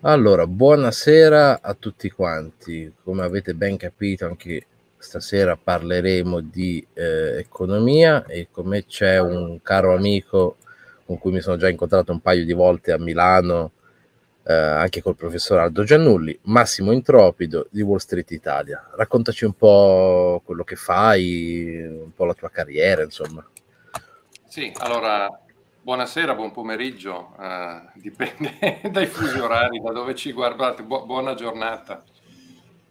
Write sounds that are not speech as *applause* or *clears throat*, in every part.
Allora, buonasera a tutti quanti. Come avete ben capito, anche stasera parleremo di eh, economia e con me c'è un caro amico con cui mi sono già incontrato un paio di volte a Milano, eh, anche col professor Aldo Giannulli, Massimo Intropido di Wall Street Italia. Raccontaci un po' quello che fai, un po' la tua carriera, insomma. Sì, allora buonasera, buon pomeriggio, uh, dipende *laughs* dai fusi orari, da dove ci guardate, Bu- buona giornata.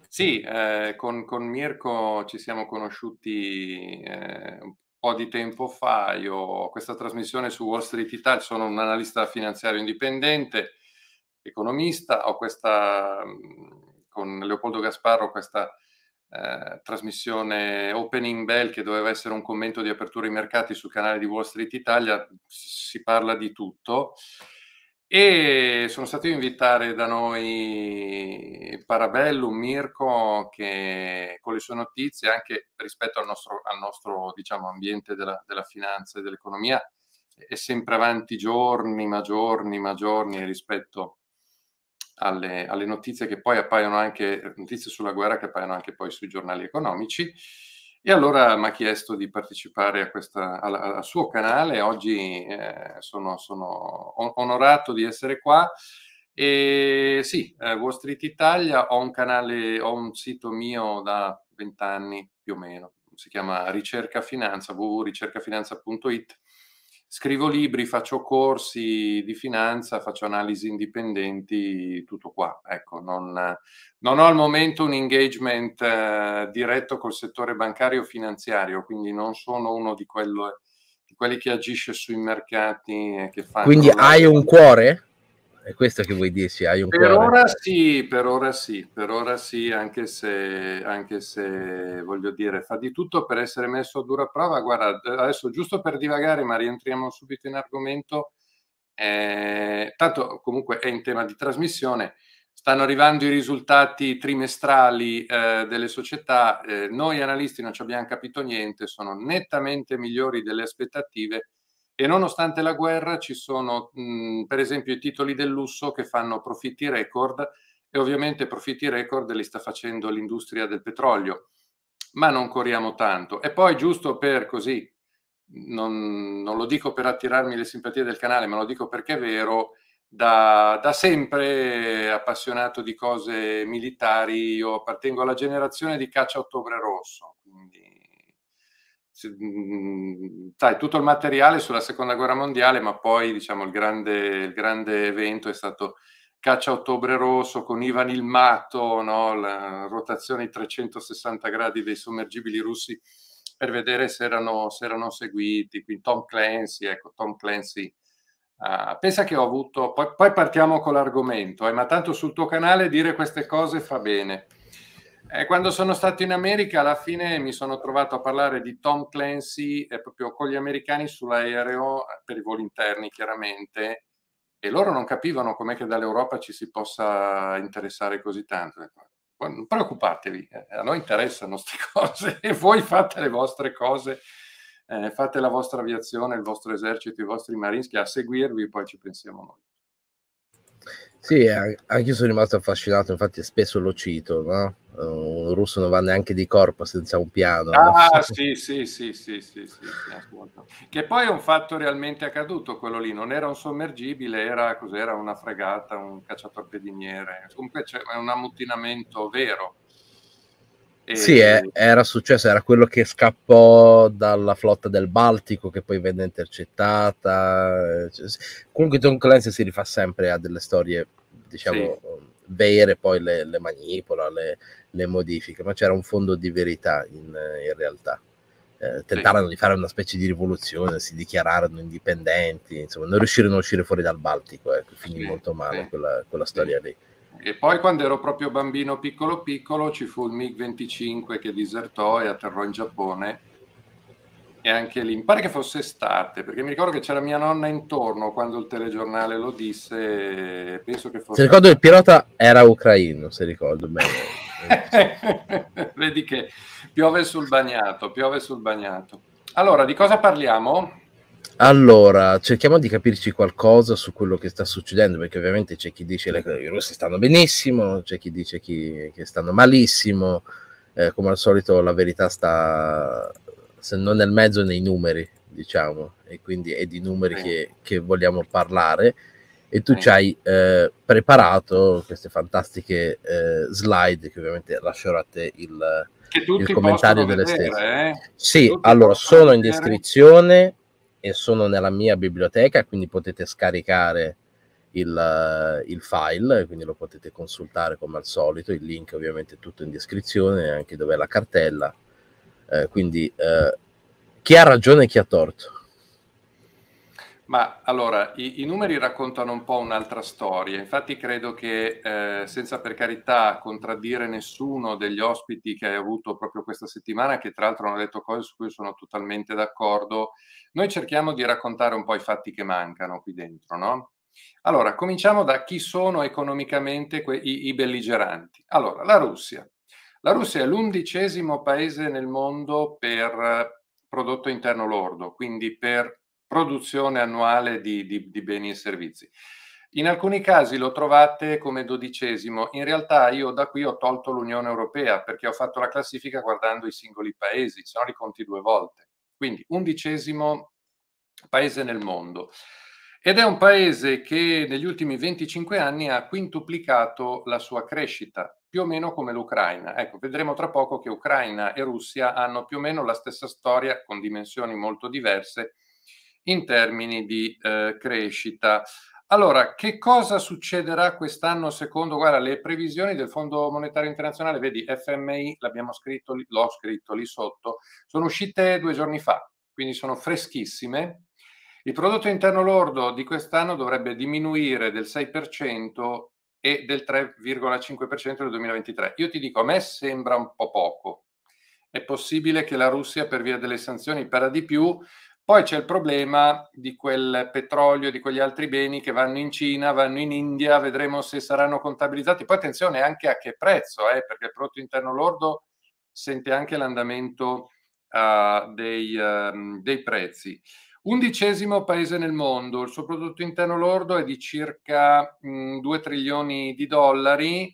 Sì, eh, con, con, Mirko ci siamo conosciuti eh, un po' di tempo fa, io ho questa trasmissione su Wall Street Italia, sono un analista finanziario indipendente, economista, ho questa, mm, con Leopoldo Gasparro, questa eh, trasmissione Opening Bell che doveva essere un commento di apertura ai mercati sul canale di Wall Street Italia, si parla di tutto. E sono stato io a invitare da noi Parabellum, Mirko, che con le sue notizie, anche rispetto al nostro, al nostro diciamo, ambiente della, della finanza e dell'economia, è sempre avanti giorni, ma giorni, ma giorni rispetto a alle, alle, notizie che poi appaiono anche, eh, notizie sulla guerra che appaiono anche poi sui giornali economici. E allora mi ha chiesto di partecipare a questa, al, al, suo canale. Oggi eh, sono, sono, onorato di essere qua. E sì, eh, Wall Street Italia, ho un canale, ho un sito mio da vent'anni più o meno, si chiama Ricerca Finanza, www.ricercafinanza.it scrivo libri, faccio corsi di finanza, faccio analisi indipendenti, tutto qua. Ecco, non, non ho al momento un engagement eh, diretto col settore bancario o finanziario, quindi non sono uno di, quello, di quelli che agisce sui mercati. Che fanno quindi hai un cuore? È questo che vuoi dirci? Hai un per ora sì, per ora sì, per ora sì, anche se, anche se voglio dire, fa di tutto per essere messo a dura prova. Guarda, adesso giusto per divagare, ma rientriamo subito in argomento. Eh, tanto comunque è in tema di trasmissione. Stanno arrivando i risultati trimestrali eh, delle società. Eh, noi analisti non ci abbiamo capito niente, sono nettamente migliori delle aspettative e nonostante la guerra ci sono mh, per esempio i titoli del lusso che fanno profitti record e ovviamente profitti record li sta facendo l'industria del petrolio, ma non corriamo tanto. E poi giusto per così, non, non lo dico per attirarmi le simpatie del canale, ma lo dico perché è vero, da, da, sempre appassionato di cose militari, io appartengo alla generazione di Caccia Ottobre Rosso, Mm, sai, tutto il materiale sulla seconda guerra mondiale, ma poi diciamo, il, grande, il grande evento è stato Caccia Ottobre Rosso con Ivan il Matto, no? la rotazione 360 gradi dei sommergibili russi per vedere se erano, se erano seguiti. Quindi Tom Clancy, ecco, Tom Clancy. Uh, pensa che ho avuto, poi, poi partiamo con l'argomento, eh, ma tanto sul tuo canale dire queste cose fa bene. Eh, quando sono stato in America, alla fine mi sono trovato a parlare di Tom Clancy eh, proprio con gli americani sull'aereo eh, per i voli interni, chiaramente, e loro non capivano com'è che dall'Europa ci si possa interessare così tanto. Non preoccupatevi, eh, a noi interessano queste *laughs* cose e voi fate le vostre cose, eh, fate la vostra aviazione, il vostro esercito, i vostri marines, a seguirvi poi ci pensiamo noi. Sì, eh, anche io sono rimasto affascinato, infatti spesso lo cito, no? Un russo non va neanche di corpo senza un piano. Ah, *laughs* sì, sì, sì, sì, sì, sì, Che poi è un fatto realmente accaduto quello lì, non era un sommergibile, era cos'era una fregata, un cacciatorpediniere. Comunque c'è un ammutinamento vero. E... Sì, era successo, era quello che scappò dalla flotta del Baltico che poi venne intercettata. Eh, comunque Tom Clancy si rifà sempre a delle storie diciamo, sì. Um, vere poi le, le manipola, le, le, modifiche, ma c'era un fondo di verità in, eh, in realtà. Eh, tentarono sì. di fare una specie di rivoluzione, si dichiararono indipendenti, insomma, non riuscirono a uscire fuori dal Baltico, ecco, finì sì, molto male quella, quella storia lì. E poi quando ero proprio bambino piccolo piccolo ci fu il MiG-25 che disertò e atterrò in Giappone e anche lì, mi pare che fosse estate, perché mi ricordo che c'era mia nonna intorno quando il telegiornale lo disse, penso che fosse... Se ricordo il pilota era ucraino, se ricordo bene. *laughs* Vedi che piove sul bagnato, piove sul bagnato. Allora, di cosa parliamo? Allora, cerchiamo di capirci qualcosa su quello che sta succedendo, perché ovviamente c'è chi dice che i russi stanno benissimo, c'è chi dice chi, che stanno malissimo, eh, come al solito la verità sta se non nel mezzo nei numeri, diciamo, e quindi è di numeri eh. che, che, vogliamo parlare. E tu eh. ci hai eh, preparato queste fantastiche eh, slide che ovviamente lascerò a te il, il commentario delle vedere, stesse. Eh? Sì, tutti allora sono vedere. in descrizione e sono nella mia biblioteca, quindi potete scaricare il, il, file, quindi lo potete consultare come al solito, il link ovviamente è tutto in descrizione, anche dove è la cartella eh, quindi eh, chi ha ragione e chi ha torto? Ma allora, i, i, numeri raccontano un po' un'altra storia, infatti credo che eh, senza per carità contraddire nessuno degli ospiti che hai avuto proprio questa settimana, che tra l'altro hanno detto cose su cui sono totalmente d'accordo, noi cerchiamo di raccontare un po' i fatti che mancano qui dentro, no? Allora, cominciamo da chi sono economicamente que- i, i belligeranti. Allora, la Russia, la Russia è l'undicesimo paese nel mondo per eh, prodotto interno lordo, quindi per produzione annuale di, di, di beni e servizi. In alcuni casi lo trovate come dodicesimo, in realtà io da qui ho tolto l'Unione Europea perché ho fatto la classifica guardando i singoli paesi, se no li conti due volte. Quindi undicesimo paese nel mondo. Ed è un paese che negli ultimi 25 anni ha quintuplicato la sua crescita più o meno come l'Ucraina. Ecco, vedremo tra poco che Ucraina e Russia hanno più o meno la stessa storia con dimensioni molto diverse in termini di eh, crescita. Allora, che cosa succederà quest'anno secondo guarda, le previsioni del Fondo Monetario Internazionale? Vedi, FMI, l'abbiamo scritto, l'ho scritto lì sotto, sono uscite due giorni fa, quindi sono freschissime. Il prodotto interno lordo di quest'anno dovrebbe diminuire del 6% e del 3,5% nel 2023. Io ti dico, a me sembra un po' poco. È possibile che la Russia, per via delle sanzioni, perda di più. Poi c'è il problema di quel petrolio, di quegli altri beni che vanno in Cina, vanno in India, vedremo se saranno contabilizzati. Poi attenzione anche a che prezzo, eh, perché il prodotto interno lordo sente anche l'andamento uh, dei, uh, dei prezzi. Undicesimo paese nel mondo, il suo prodotto interno lordo è di circa mh, mm, 2 trilioni di dollari,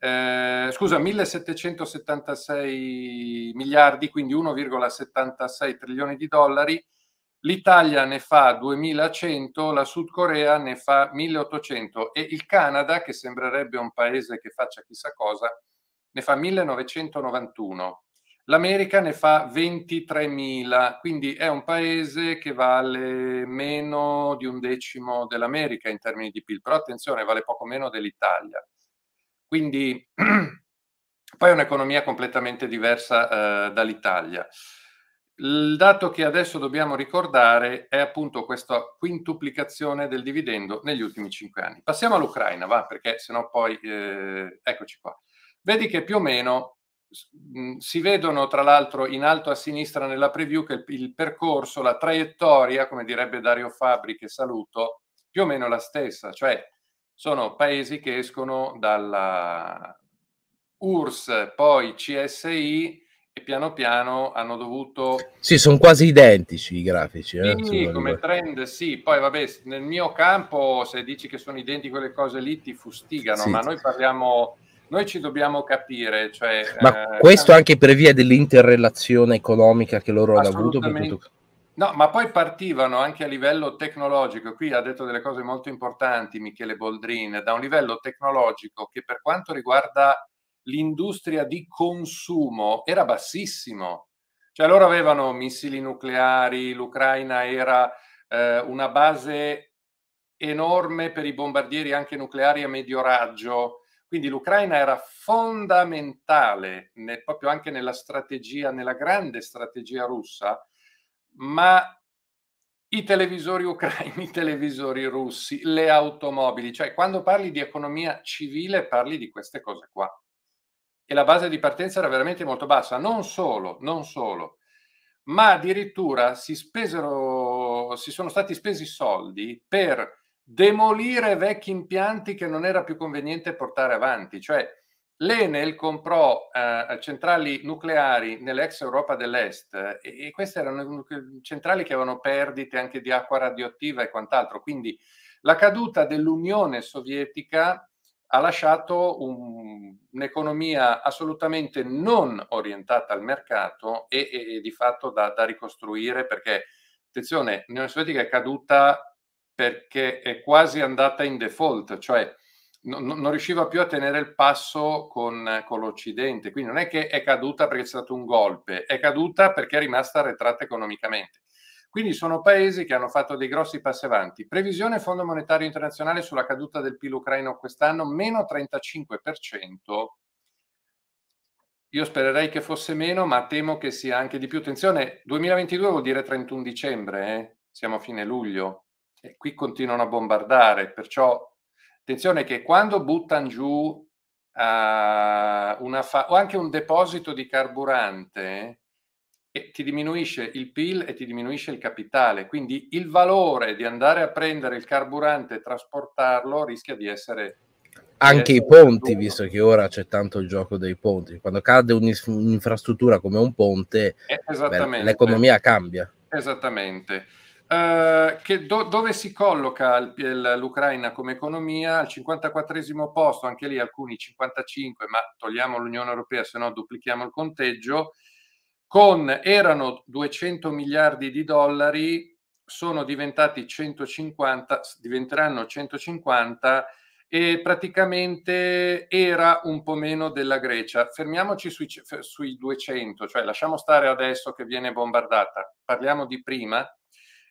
eh, scusa, 1776 miliardi, quindi 1,76 trilioni di dollari. L'Italia ne fa 2100, la Sud Corea ne fa 1800 e il Canada, che sembrerebbe un paese che faccia chissà cosa, ne fa 1991. L'America ne fa 23.000, quindi è un paese che vale meno di un decimo dell'America in termini di PIL, però attenzione, vale poco meno dell'Italia. Quindi *clears throat* poi è un'economia completamente diversa eh, dall'Italia. Il dato che adesso dobbiamo ricordare è appunto questa quintuplicazione del dividendo negli ultimi cinque anni. Passiamo all'Ucraina, va, perché sennò poi eh, eccoci qua. Vedi che più o meno si vedono tra l'altro in alto a sinistra nella preview che il percorso, la traiettoria, come direbbe Dario Fabri che saluto, più o meno la stessa, cioè sono paesi che escono dalla URSS, poi CSI e piano piano hanno dovuto... Sì, sono quasi identici i grafici. Eh? Sì, come trend sì, poi vabbè, nel mio campo se dici che sono identiche le cose lì ti fustigano, sì. ma noi parliamo noi ci dobbiamo capire. Cioè, ma eh, questo eh, anche per via dell'interrelazione economica che loro hanno avuto? Tutto... No, ma poi partivano anche a livello tecnologico, qui ha detto delle cose molto importanti Michele Boldrin, da un livello tecnologico che per quanto riguarda l'industria di consumo era bassissimo. Cioè loro avevano missili nucleari, l'Ucraina era eh, una base enorme per i bombardieri anche nucleari a medio raggio, quindi l'Ucraina era fondamentale nel, proprio anche nella strategia, nella grande strategia russa, ma i televisori ucraini, *laughs* i televisori russi, le automobili, cioè quando parli di economia civile parli di queste cose qua. E la base di partenza era veramente molto bassa, non solo, non solo, ma addirittura si, spesero, si sono stati spesi soldi per demolire vecchi impianti che non era più conveniente portare avanti, cioè l'Enel comprò eh, centrali nucleari nell'ex Europa dell'Est eh, e queste erano centrali che avevano perdite anche di acqua radioattiva e quant'altro, quindi la caduta dell'Unione Sovietica ha lasciato un, un'economia assolutamente non orientata al mercato e, e, e di fatto da, da ricostruire perché, attenzione, l'Unione Sovietica è caduta perché è quasi andata in default, cioè no, non riusciva più a tenere il passo con, con l'Occidente, quindi non è che è caduta perché è stato un golpe, è caduta perché è rimasta arretrata economicamente. Quindi sono paesi che hanno fatto dei grossi passi avanti. Previsione Fondo Monetario Internazionale sulla caduta del PIL ucraino quest'anno, meno 35%. Io spererei che fosse meno, ma temo che sia anche di più. Attenzione, 2022 vuol dire 31 dicembre, eh? siamo a fine luglio. E qui continuano a bombardare, perciò attenzione che quando buttano giù eh, una Fa- o anche un deposito di carburante eh, ti diminuisce il PIL e ti diminuisce il capitale, quindi il valore di andare a prendere il carburante e trasportarlo rischia di essere... Anche i ponti, visto che ora c'è tanto il gioco dei ponti, quando cade un'infrastruttura come un ponte, eh, beh, l'economia cambia. Esattamente. Uh, do, dove si colloca il, il, l'Ucraina come economia? Al 54 posto, anche lì alcuni 55, ma togliamo l'Unione Europea, se no duplichiamo il conteggio. Con, erano 200 miliardi di dollari, sono diventati 150, diventeranno 150 e praticamente era un po' meno della Grecia. Fermiamoci sui, sui 200, cioè lasciamo stare adesso che viene bombardata, parliamo di prima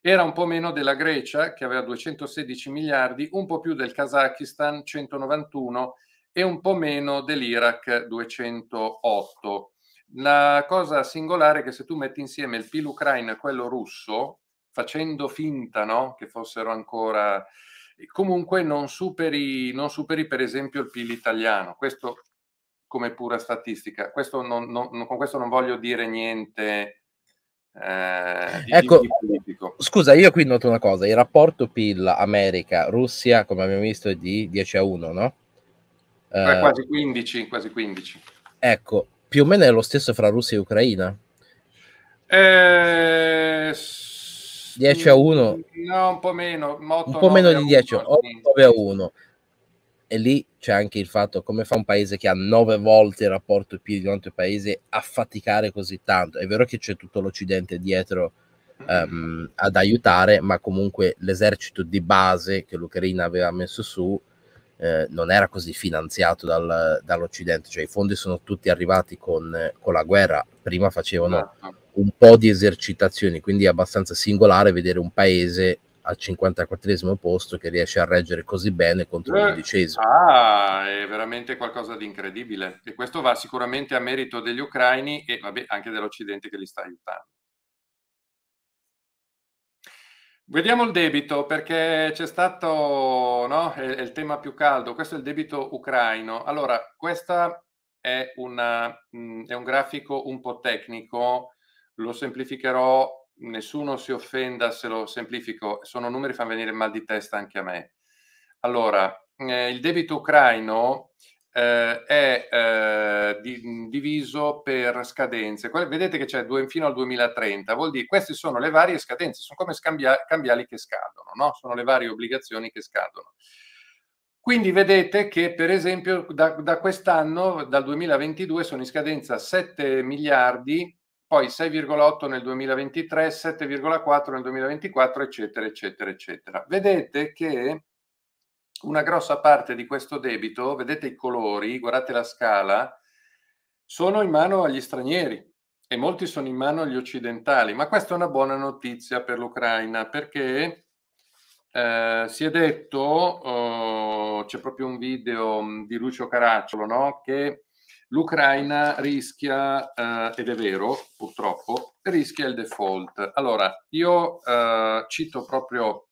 era un po' meno della Grecia, che aveva 216 miliardi, un po' più del Kazakistan, 191, e un po' meno dell'Iraq, 208. La cosa singolare è che se tu metti insieme il PIL ucraino e quello russo, facendo finta no? che fossero ancora... Comunque non superi, non superi per esempio il PIL italiano, questo come pura statistica. Questo non, non, con questo non voglio dire niente eh, ecco, scusa, io qui noto una cosa, il rapporto PIL America-Russia, come abbiamo visto, è di 10 a 1, no? Eh, eh quasi 15, quasi 15. Ecco, più o meno è lo stesso fra Russia e Ucraina? Eh, 10 a 1? No, un po' meno. un po' meno di 10, 8 a 1 e lì c'è anche il fatto come fa un paese che ha nove volte il rapporto PIL di un altro paese a faticare così tanto. È vero che c'è tutto l'Occidente dietro um, ad aiutare, ma comunque l'esercito di base che l'Ucraina aveva messo su eh, non era così finanziato dal, dall'Occidente, cioè i fondi sono tutti arrivati con, con la guerra, prima facevano esatto. un po' di esercitazioni, quindi è abbastanza singolare vedere un paese al 54 posto che riesce a reggere così bene contro eh. l'undicesimo. Ah, è veramente qualcosa di incredibile e questo va sicuramente a merito degli ucraini e vabbè, anche dell'Occidente che li sta aiutando. Vediamo il debito perché c'è stato, no? È, è il tema più caldo, questo è il debito ucraino. Allora, questo è, mm, è un grafico un po' tecnico, lo semplificherò nessuno si offenda se lo semplifico, sono numeri che fanno venire mal di testa anche a me. Allora, eh, il debito ucraino eh, è eh, di, diviso per scadenze. Que- vedete che c'è due, fino al 2030, vuol dire queste sono le varie scadenze, sono come scambia- cambiali che scadono, no? sono le varie obbligazioni che scadono. Quindi vedete che per esempio da, da quest'anno, dal 2022, sono in scadenza 7 miliardi poi 6,8 nel 2023, 7,4 nel 2024, eccetera, eccetera, eccetera. Vedete che una grossa parte di questo debito, vedete i colori, guardate la scala, sono in mano agli stranieri e molti sono in mano agli occidentali, ma questa è una buona notizia per l'Ucraina perché eh, si è detto, oh, c'è proprio un video mm, di Lucio Caracciolo, no? che l'Ucraina rischia, eh, ed è vero purtroppo, rischia il default. Allora, io eh, cito proprio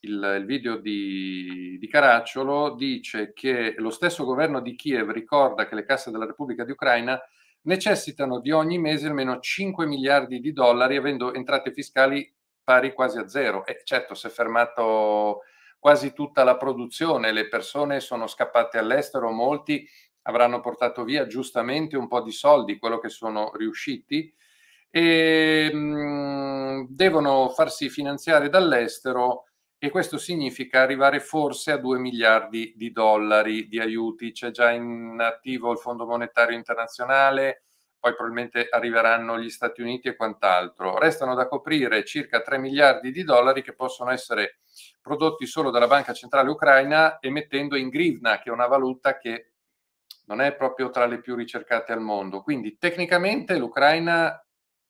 il, il video di, di, Caracciolo, dice che lo stesso governo di Kiev ricorda che le casse della Repubblica di Ucraina necessitano di ogni mese almeno 5 miliardi di dollari, avendo entrate fiscali pari quasi a zero. E certo, si è fermato quasi tutta la produzione, le persone sono scappate all'estero, molti avranno portato via giustamente un po' di soldi, quello che sono riusciti, e ehm, devono farsi finanziare dall'estero e questo significa arrivare forse a 2 miliardi di dollari di aiuti. C'è già in attivo il Fondo Monetario Internazionale, poi probabilmente arriveranno gli Stati Uniti e quant'altro. Restano da coprire circa 3 miliardi di dollari che possono essere prodotti solo dalla Banca Centrale Ucraina emettendo in grivna, che è una valuta che non è proprio tra le più ricercate al mondo. Quindi tecnicamente l'Ucraina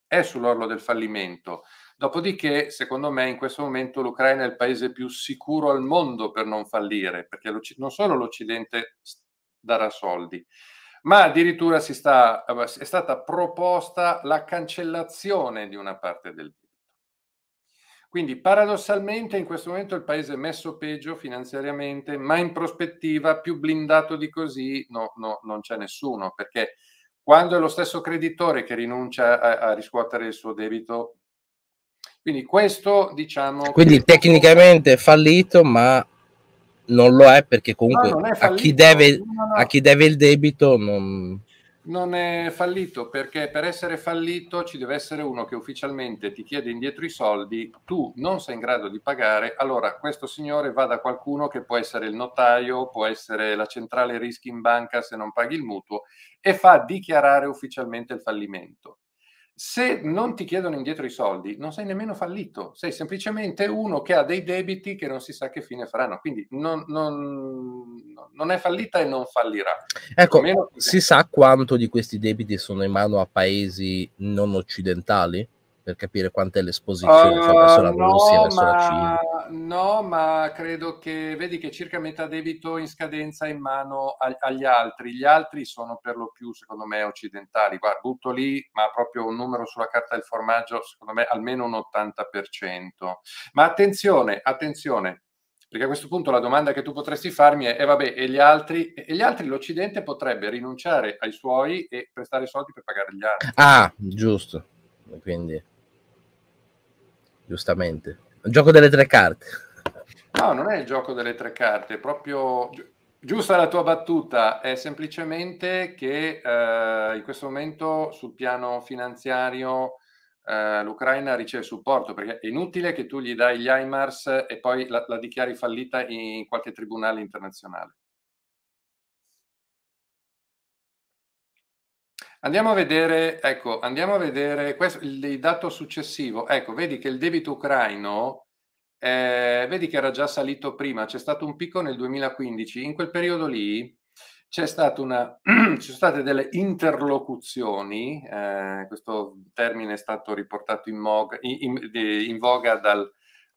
è sull'orlo del fallimento. Dopodiché, secondo me, in questo momento l'Ucraina è il paese più sicuro al mondo per non fallire, perché non solo l'Occidente darà soldi, ma addirittura sta, eh, è stata proposta la cancellazione di una parte del quindi paradossalmente in questo momento il paese è messo peggio finanziariamente, ma in prospettiva più blindato di così no, no, non c'è nessuno, perché quando è lo stesso creditore che rinuncia a, a riscuotere il suo debito. Quindi questo diciamo... Quindi che... tecnicamente è fallito, ma non lo è perché comunque no, è fallito, a, chi deve, a chi deve il debito non non è fallito perché per essere fallito ci deve essere uno che ufficialmente ti chiede indietro i soldi, tu non sei in grado di pagare, allora questo signore va da qualcuno che può essere il notaio, può essere la centrale rischi in banca se non paghi il mutuo e fa dichiarare ufficialmente il fallimento. Se non ti chiedono indietro i soldi, non sei nemmeno fallito, sei semplicemente uno che ha dei debiti che non si sa che fine faranno. Quindi non, non, non è fallita e non fallirà. Ecco, si sa quanto di questi debiti sono in mano a paesi non occidentali? per capire quant'è l'esposizione uh, cioè verso ehm, la no, Russia, ma, verso la Cina. No, ma credo che vedi che circa metà debito in scadenza in mano ag- agli altri. Gli altri sono per lo più, secondo me, occidentali. Guarda, butto lì, ma proprio un numero sulla carta del formaggio, secondo me, almeno un 80%. Ma attenzione, attenzione. Perché a questo punto la domanda che tu potresti farmi è, eh vabbè, e gli altri? E gli altri l'Occidente potrebbe rinunciare ai suoi e prestare soldi per pagare gli altri. Ah, giusto. Quindi giustamente. Un gioco delle tre carte. No, non è il gioco delle tre carte, è proprio giusta la tua battuta, è semplicemente che eh, in questo momento sul piano finanziario eh, l'Ucraina riceve supporto, perché è inutile che tu gli dai gli IMARS e poi la, la dichiari fallita in qualche tribunale internazionale. Andiamo a vedere, ecco, andiamo a vedere questo, il, dato successivo. Ecco, vedi che il debito ucraino, eh, vedi che era già salito prima, c'è stato un picco nel 2015, in quel periodo lì c'è stata una, *clears throat* ci sono state delle interlocuzioni, eh, questo termine è stato riportato in, mog, in, in, in voga dal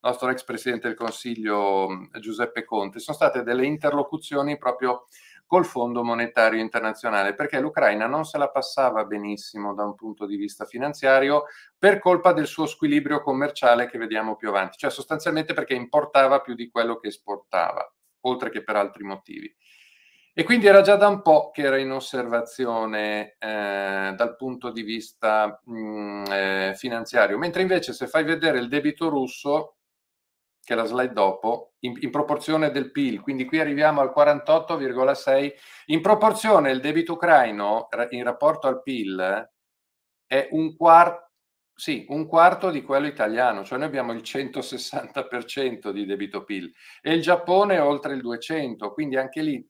nostro ex presidente del Consiglio Giuseppe Conte, sono state delle interlocuzioni proprio col Fondo Monetario Internazionale, perché l'Ucraina non se la passava benissimo da un punto di vista finanziario per colpa del suo squilibrio commerciale che vediamo più avanti, cioè sostanzialmente perché importava più di quello che esportava, oltre che per altri motivi. E quindi era già da un po' che era in osservazione eh, dal punto di vista mh, mm, eh, finanziario, mentre invece se fai vedere il debito russo, che è la slide dopo, in, in proporzione del PIL, quindi qui arriviamo al 48,6, in proporzione il debito ucraino in rapporto al PIL è un quarto, sì, un quarto di quello italiano, cioè noi abbiamo il 160% di debito PIL e il Giappone oltre il 200, quindi anche lì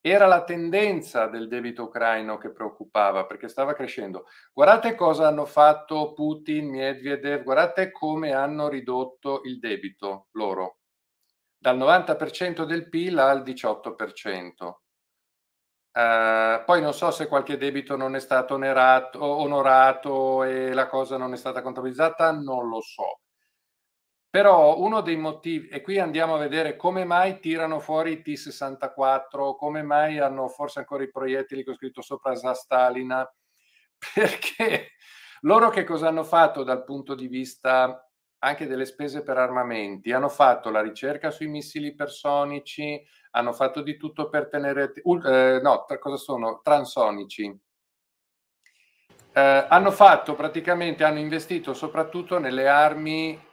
era la tendenza del debito ucraino che preoccupava perché stava crescendo. Guardate cosa hanno fatto Putin, Medvedev, guardate come hanno ridotto il debito loro, dal 90% del PIL al 18%. Uh, eh, poi non so se qualche debito non è stato onerato, onorato e la cosa non è stata contabilizzata, non lo so. Però uno dei motivi, e qui andiamo a vedere come mai tirano fuori i T-64, come mai hanno forse ancora i proiettili che ho scritto sopra Zastalina, *laughs* perché loro che cosa hanno fatto dal punto di vista anche delle spese per armamenti, hanno fatto la ricerca sui missili ipersonici, hanno fatto di tutto per tenere... Uh, no, tra, cosa sono? Transonici. Eh, hanno fatto praticamente, hanno investito soprattutto nelle armi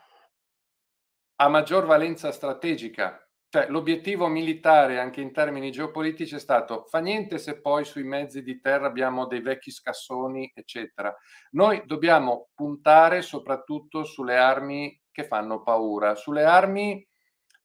ha maggior valenza strategica. Cioè, l'obiettivo militare, anche in termini geopolitici, è stato fa niente se poi sui mezzi di terra abbiamo dei vecchi scassoni, eccetera. Noi dobbiamo puntare soprattutto sulle armi che fanno paura, sulle armi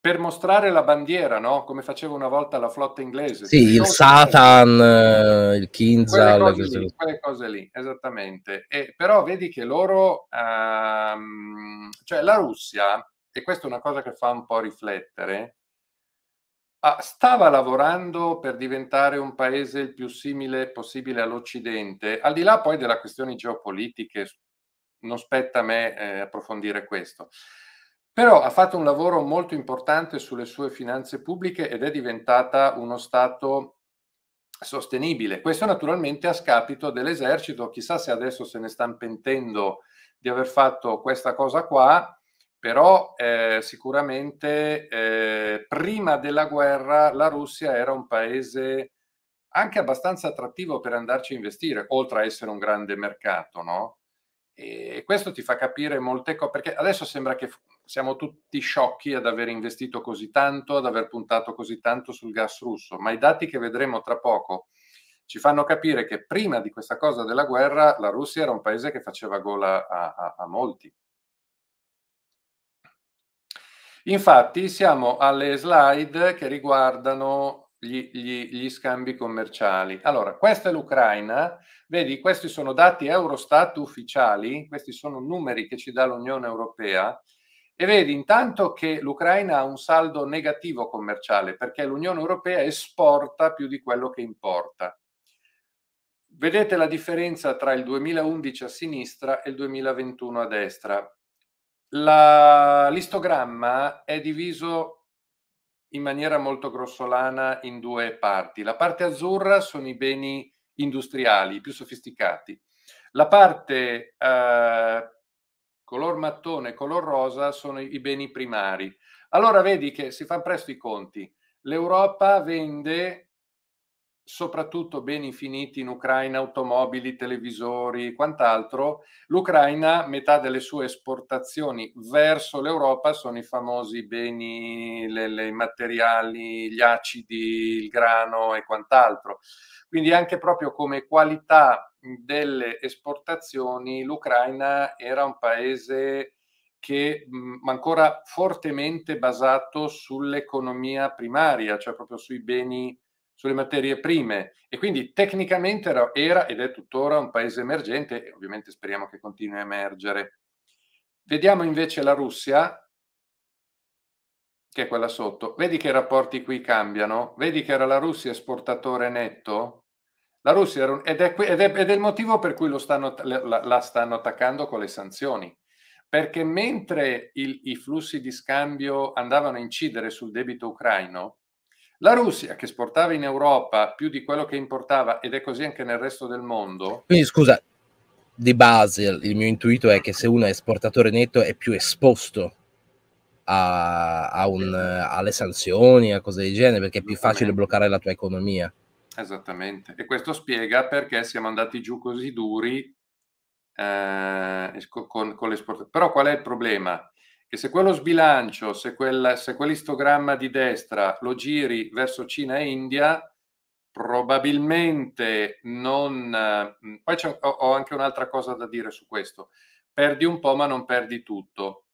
per mostrare la bandiera, no? come faceva una volta la flotta inglese. Sì, il Satan, eh, il Kinzhal. Quelle, cose lì, quelle cose lì, esattamente. E, però vedi che loro, ehm, cioè la Russia e questa è una cosa che fa un po' riflettere, ah, stava lavorando per diventare un paese il più simile possibile all'Occidente, al di là poi della questione geopolitica, non spetta a me eh, approfondire questo, però ha fatto un lavoro molto importante sulle sue finanze pubbliche ed è diventata uno Stato sostenibile. Questo naturalmente a scapito dell'esercito, chissà se adesso se ne stanno pentendo di aver fatto questa cosa qua, però eh, sicuramente eh, prima della guerra la Russia era un paese anche abbastanza attrattivo per andarci a investire, oltre a essere un grande mercato, no? E questo ti fa capire molte cose, perché adesso sembra che siamo tutti sciocchi ad aver investito così tanto, ad aver puntato così tanto sul gas russo, ma i dati che vedremo tra poco ci fanno capire che prima di questa cosa della guerra la Russia era un paese che faceva gola a, a, a molti. Infatti siamo alle slide che riguardano gli, gli, gli scambi commerciali. Allora, questa è l'Ucraina, vedi, questi sono dati Eurostat ufficiali, questi sono numeri che ci dà l'Unione Europea. E vedi intanto che l'Ucraina ha un saldo negativo commerciale perché l'Unione Europea esporta più di quello che importa. Vedete la differenza tra il 2011 a sinistra e il 2021 a destra. La, l'istogramma è diviso in maniera molto grossolana in due parti. La parte azzurra sono i beni industriali, i più sofisticati. La parte eh, color mattone, color rosa sono i beni primari. Allora vedi che si fanno presto i conti. L'Europa vende soprattutto beni finiti in Ucraina, automobili, televisori e quant'altro, l'Ucraina metà delle sue esportazioni verso l'Europa sono i famosi beni, i materiali, gli acidi, il grano e quant'altro. Quindi anche proprio come qualità delle esportazioni l'Ucraina era un paese che mh, ancora fortemente basato sull'economia primaria, cioè proprio sui beni sulle materie prime e quindi tecnicamente era, era, ed è tuttora un paese emergente e ovviamente speriamo che continui a emergere. Vediamo invece la Russia, che è quella sotto. Vedi che i rapporti qui cambiano? Vedi che era la Russia esportatore netto? La Russia era un, ed, è, ed, è, ed, è, il motivo per cui stanno, la, la, stanno attaccando con le sanzioni. Perché mentre il, i flussi di scambio andavano a incidere sul debito ucraino, la Russia che esportava in Europa più di quello che importava ed è così anche nel resto del mondo. Quindi scusa, di base il mio intuito è che se uno è esportatore netto è più esposto a, a un, alle sanzioni, a cose del genere, perché è più facile bloccare la tua economia. Esattamente, e questo spiega perché siamo andati giù così duri eh, con, con l'esportazione. Però qual è il problema? che se quello sbilancio, se, quel, se quell'istogramma di destra lo giri verso Cina e India, probabilmente non... Mm, poi ho, ho anche un'altra cosa da dire su questo. Perdi un po' ma non perdi tutto.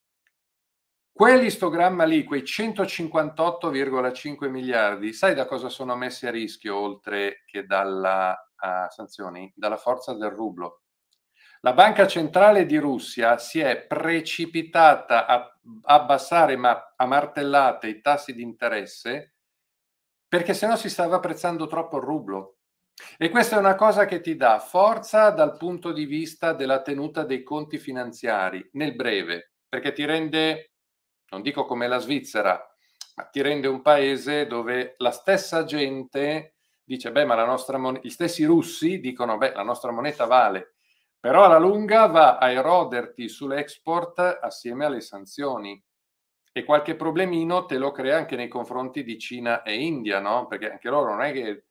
Quell'istogramma lì, quei 158,5 miliardi, sai da cosa sono messi a rischio oltre che dalla uh, sanzioni? Dalla forza del rublo. La Banca Centrale di Russia si è precipitata a abbassare ma a martellate i tassi di interesse perché sennò si stava apprezzando troppo il rublo. E questa è una cosa che ti dà forza dal punto di vista della tenuta dei conti finanziari nel breve, perché ti rende, non dico come la Svizzera, ma ti rende un paese dove la stessa gente dice, beh, ma la nostra moneta, gli stessi russi dicono, beh, la nostra moneta vale però alla lunga va a eroderti sull'export assieme alle sanzioni e qualche problemino te lo crea anche nei confronti di Cina e India, no? Perché anche loro non è che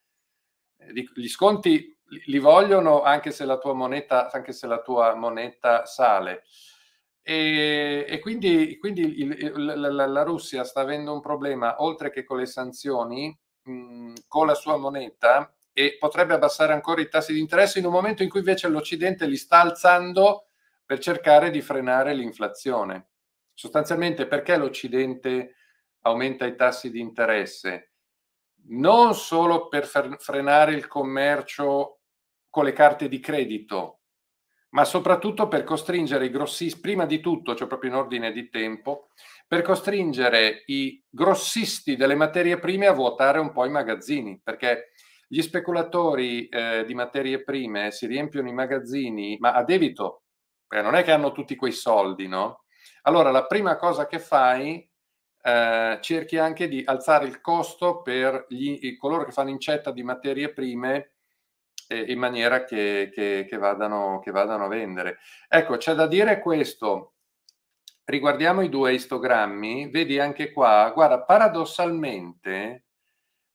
eh, gli sconti li vogliono anche se la tua moneta, la tua moneta sale. E, e quindi, quindi il, la, la, la, Russia sta avendo un problema, oltre che con le sanzioni, mh, con la sua moneta, e potrebbe abbassare ancora i tassi di interesse in un momento in cui invece l'Occidente li sta alzando per cercare di frenare l'inflazione. Sostanzialmente perché l'Occidente aumenta i tassi di interesse? Non solo per frenare il commercio con le carte di credito, ma soprattutto per costringere i grossisti, prima di tutto, cioè proprio in ordine di tempo, per costringere i grossisti delle materie prime a vuotare un po' i magazzini, perché gli speculatori eh, di materie prime si riempiono i magazzini, ma a debito, eh, non è che hanno tutti quei soldi, no? Allora la prima cosa che fai, eh, cerchi anche di alzare il costo per gli, coloro che fanno incetta di materie prime eh, in maniera che, che, che, vadano, che vadano a vendere. Ecco, c'è da dire questo, riguardiamo i due istogrammi, vedi anche qua, guarda, paradossalmente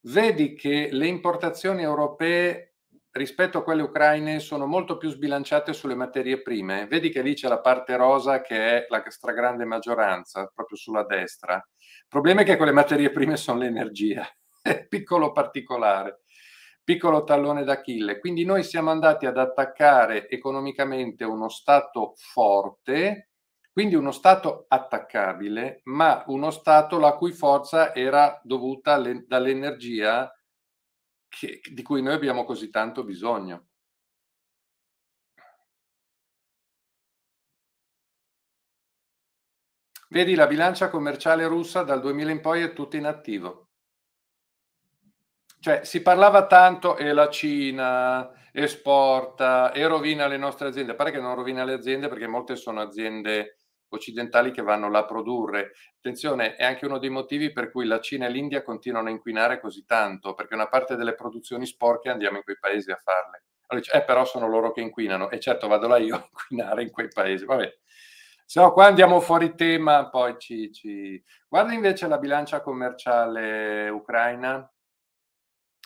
vedi che le importazioni europee rispetto a quelle ucraine sono molto più sbilanciate sulle materie prime. Vedi che lì c'è la parte rosa che è la stragrande maggioranza, proprio sulla destra. Il problema è che quelle materie prime sono l'energia, *laughs* piccolo particolare, piccolo tallone d'Achille. Quindi noi siamo andati ad attaccare economicamente uno Stato forte quindi uno Stato attaccabile, ma uno Stato la cui forza era dovuta dall'energia che, di cui noi abbiamo così tanto bisogno. Vedi, la bilancia commerciale russa dal 2000 in poi è tutta inattiva. Cioè, si parlava tanto e la Cina esporta e rovina le nostre aziende. Pare che non rovina le aziende perché molte sono aziende occidentali che vanno là a produrre. Attenzione, è anche uno dei motivi per cui la Cina e l'India continuano a inquinare così tanto, perché una parte delle produzioni sporche andiamo in quei paesi a farle. Allora dice, eh, però sono loro che inquinano, e certo vado là io a *laughs* inquinare in quei paesi, vabbè. Se no, qua andiamo fuori tema, poi ci, ci... Guarda invece la bilancia commerciale ucraina.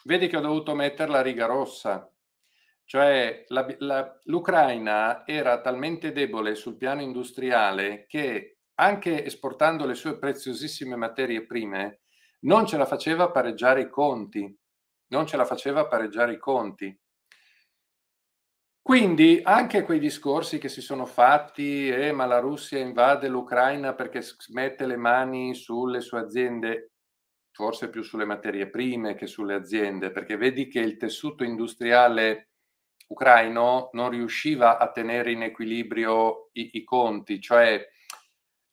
Vedi che ho dovuto mettere la riga rossa cioè la, la, l'Ucraina era talmente debole sul piano industriale che anche esportando le sue preziosissime materie prime non ce la faceva pareggiare i conti, non ce la faceva pareggiare i conti. Quindi anche quei discorsi che si sono fatti, eh, ma la Russia invade l'Ucraina perché mette le mani sulle sue aziende, forse più sulle materie prime che sulle aziende, perché vedi che il tessuto industriale ucraino non riusciva a tenere in equilibrio i, i conti, cioè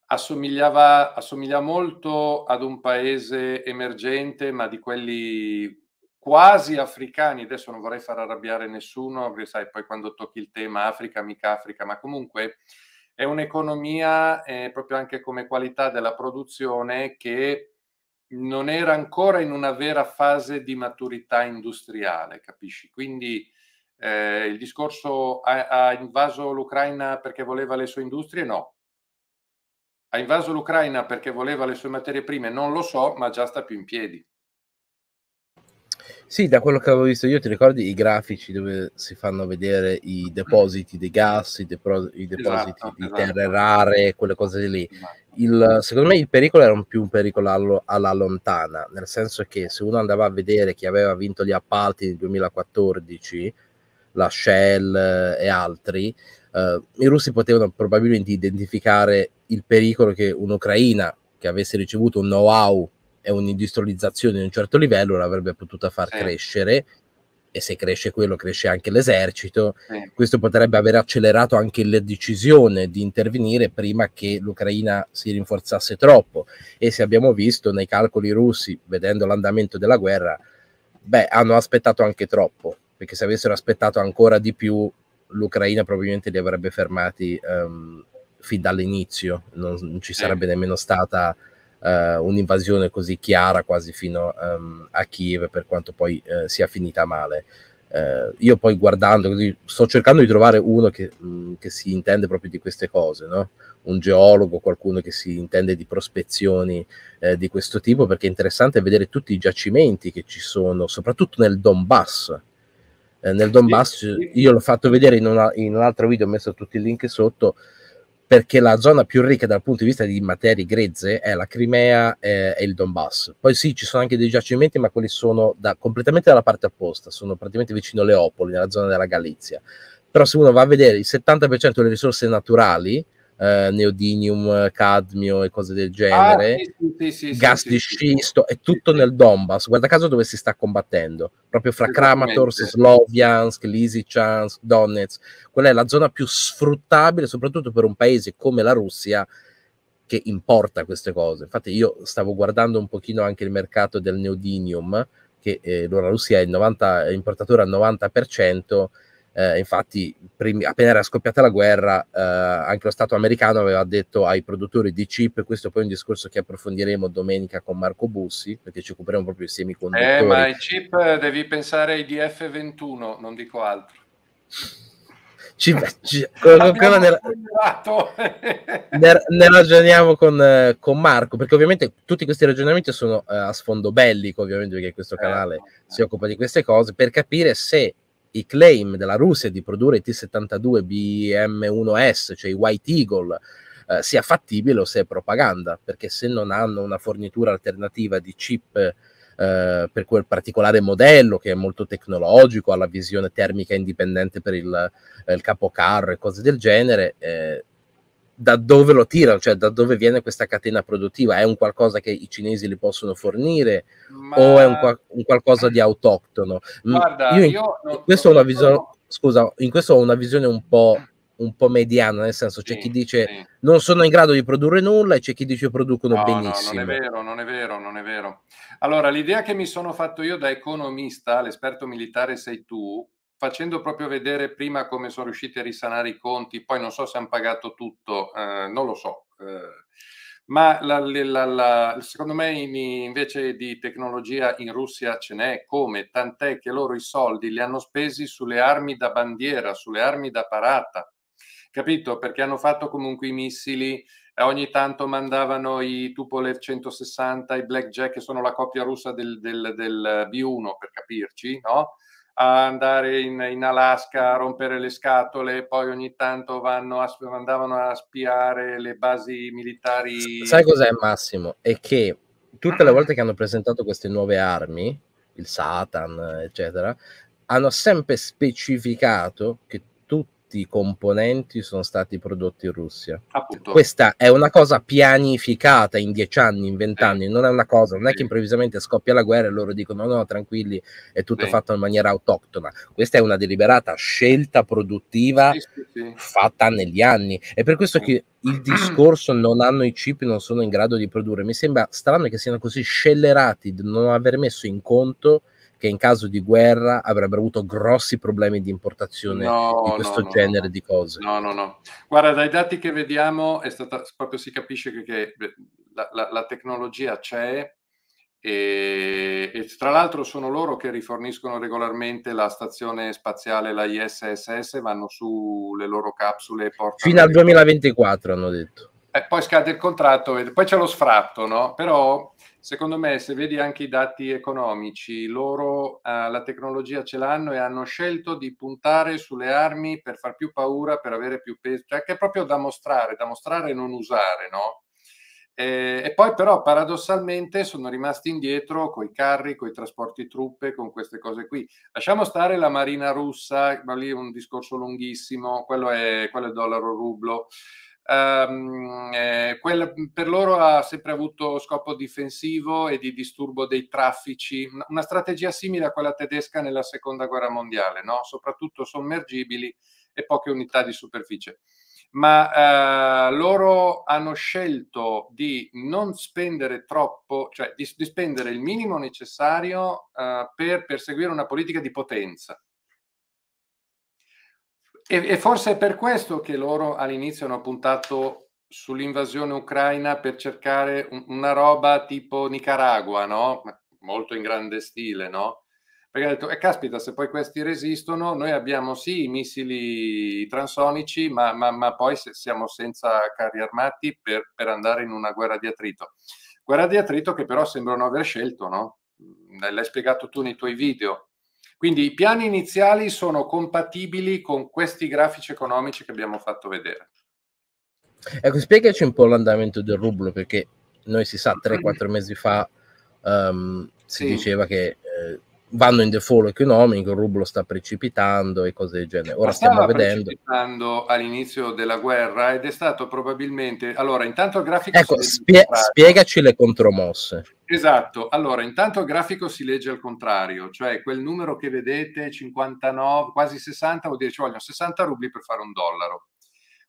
assomigliava, assomiglia molto ad un paese emergente, ma di quelli quasi africani. Adesso non vorrei far arrabbiare nessuno, perché sai, poi quando tocchi il tema Africa, mica Africa, ma comunque è un'economia eh, proprio anche come qualità della produzione che non era ancora in una vera fase di maturità industriale, capisci? Quindi eh, il discorso ha, ha invaso l'Ucraina perché voleva le sue industrie? No. Ha invaso l'Ucraina perché voleva le sue materie prime? Non lo so, ma già sta più in piedi. Sì, da quello che avevo visto io, ti ricordi i grafici dove si fanno vedere i mm. depositi di gas, i, depro- i depositi esatto, di esatto. terre rare, quelle cose di lì. Esatto. Il, secondo me il pericolo era un più un pericolo allo, alla lontana, nel senso che se uno andava a vedere chi aveva vinto gli appalti nel 2014, la Shell eh, e altri, eh, i russi potevano probabilmente identificare il pericolo che un'Ucraina che avesse ricevuto un know-how e un'industrializzazione di un certo livello l'avrebbe potuta far eh. crescere e se cresce quello cresce anche l'esercito, eh. questo potrebbe aver accelerato anche la decisione di intervenire prima che l'Ucraina si rinforzasse troppo e se abbiamo visto nei calcoli russi, vedendo l'andamento della guerra, beh, hanno aspettato anche troppo perché se avessero aspettato ancora di più l'Ucraina probabilmente li avrebbe fermati um, fin dall'inizio, non, ci eh. sarebbe eh. nemmeno stata uh, un'invasione così chiara quasi fino um, a Kiev per quanto poi uh, sia finita male. Uh, io poi guardando, sto cercando di trovare uno che, mh, mm, che si intende proprio di queste cose, no? un geologo, qualcuno che si intende di prospezioni eh, di questo tipo, perché è interessante vedere tutti i giacimenti che ci sono, soprattutto nel Donbass, eh, nel Donbass. Io l'ho fatto vedere in, una, in un altro video, ho messo tutti i link sotto, perché la zona più ricca dal punto di vista di materie grezze è la Crimea eh, e il Donbass. Poi sì, ci sono anche dei giacimenti, ma quelli sono da, completamente dalla parte opposta, sono praticamente vicino a Leopoli, nella zona della Galizia. Però se uno va a vedere il 70% delle risorse naturali, eh, neodinium, cadmio e cose del ah, genere, ah, sì, sì, sì, gas di scisto, è tutto nel Donbass, guarda caso dove si sta combattendo, proprio fra Kramatorsk, Sloviansk, Lysychansk, Donetsk, quella è la zona più sfruttabile soprattutto per un paese come la Russia che importa queste cose. Infatti io stavo guardando un pochino anche il mercato del neodinium, che eh, la Russia è, 90, è importatore al 90%, eh, infatti, primi, appena era scoppiata la guerra, eh, anche lo Stato americano aveva detto ai produttori di chip, questo poi è un discorso che approfondiremo domenica con Marco Bussi, perché ci occuperemo proprio di semiconduttori. Eh, ma i chip eh, devi pensare ai DF21, non dico altro. Ci, ci, *laughs* ne, *laughs* ne, ne, ragioniamo con, eh, con, Marco perché ovviamente tutti questi ragionamenti sono eh, a sfondo bellico ovviamente perché questo certo, canale eh, si occupa di queste cose per capire se i claim della Russia di produrre T-72 BM-1S, cioè i White Eagle, eh, sia fattibile o se è propaganda, perché se non hanno una fornitura alternativa di chip eh, per quel particolare modello che è molto tecnologico, alla visione termica indipendente per il, eh, il capocarro e cose del genere, eh, da dove lo tirano, cioè da dove viene questa catena produttiva? È un qualcosa che i cinesi li possono fornire Ma... o è un, qua- un, qualcosa di autoctono? Mm, Guarda, io in, io in questo ho una visione, no. scusa, in questo ho una visione un po', un po mediana, nel senso c'è sì, chi dice sì. non sono in grado di produrre nulla e c'è chi dice producono no, benissimo. No, non è vero, non è vero, non è vero. Allora, l'idea che mi sono fatto io da economista, l'esperto militare sei tu, facendo proprio vedere prima come sono riusciti a risanare i conti, poi non so se hanno pagato tutto, eh, non lo so. Eh, ma la, la, la, secondo me in, invece di tecnologia in Russia ce n'è come, tant'è che loro i soldi li hanno spesi sulle armi da bandiera, sulle armi da parata, capito? Perché hanno fatto comunque i missili, e eh, ogni tanto mandavano i Tupolev 160, i Blackjack, che sono la coppia russa del, del, del B1 per capirci, no? a andare in, in, Alaska a rompere le scatole, poi ogni tanto a, andavano a spiare le basi militari. Sai cos'è Massimo? È che tutte le volte che hanno presentato queste nuove armi, il Satan, eccetera, hanno sempre specificato che tutti i componenti sono stati prodotti in Russia. Appunto. Questa è una cosa pianificata in dieci anni, in vent'anni, eh. non è una cosa, non è che improvvisamente scoppia la guerra e loro dicono no, no tranquilli, è tutto eh. fatto in maniera autoctona. Questa è una deliberata scelta produttiva sì, sì, sì. fatta negli anni. È per questo che il discorso non hanno i chip, non sono in grado di produrre. Mi sembra strano che siano così scellerati di non aver messo in conto che in caso di guerra avrebbero avuto grossi problemi di importazione no, di questo no, genere no. di cose. No, no, no. Guarda, dai dati che vediamo è stata, proprio si capisce che, che la, la, la, tecnologia c'è e, e, tra l'altro sono loro che riforniscono regolarmente la stazione spaziale, la ISSS, vanno sulle loro capsule. Fino al 2024 hanno detto. E eh, poi scade il contratto, e poi c'è lo sfratto, no? Però secondo me se vedi anche i dati economici, loro eh, la tecnologia ce l'hanno e hanno scelto di puntare sulle armi per far più paura, per avere più peso, cioè che è proprio da mostrare, da mostrare e non usare, no? Eh, e poi però paradossalmente sono rimasti indietro con i carri, con i trasporti truppe, con queste cose qui. Lasciamo stare la marina russa, ma lì è un discorso lunghissimo, quello è, quello è dollaro rublo. Um, eh, quella, mhmm, per loro ha sempre avuto scopo difensivo e di disturbo dei traffici, una strategia simile a quella tedesca nella seconda guerra mondiale, no? soprattutto sommergibili e poche unità di superficie. Ma eh, loro hanno scelto di non spendere troppo, cioè di, di spendere il minimo necessario eh, per perseguire una politica di potenza e, e forse è per questo che loro all'inizio hanno puntato sull'invasione ucraina per cercare una roba tipo Nicaragua, no? Molto in grande stile, no? Perché ha detto, e eh, caspita, se poi questi resistono, noi abbiamo sì i missili transonici, ma, ma, ma poi se siamo senza carri armati per, per, andare in una guerra di attrito. Guerra di attrito che però sembrano aver scelto, no? L'hai spiegato tu nei tuoi video. Quindi i piani iniziali sono compatibili con questi grafici economici che abbiamo fatto vedere. Ecco, spiegaci un po' l'andamento del rublo, perché noi si sa, 3-4 mesi fa um, si sì. diceva che eh, vanno in default economico, il rublo sta precipitando e cose del genere. Ora stiamo vedendo. precipitando all'inizio della guerra ed è stato probabilmente. Allora, intanto il grafico. Ecco, spie- spiegaci le contromosse. Esatto, allora intanto il grafico si legge al contrario, cioè quel numero che vedete, 59, quasi 60, vuol dire ci vogliono 60 rubli per fare un dollaro.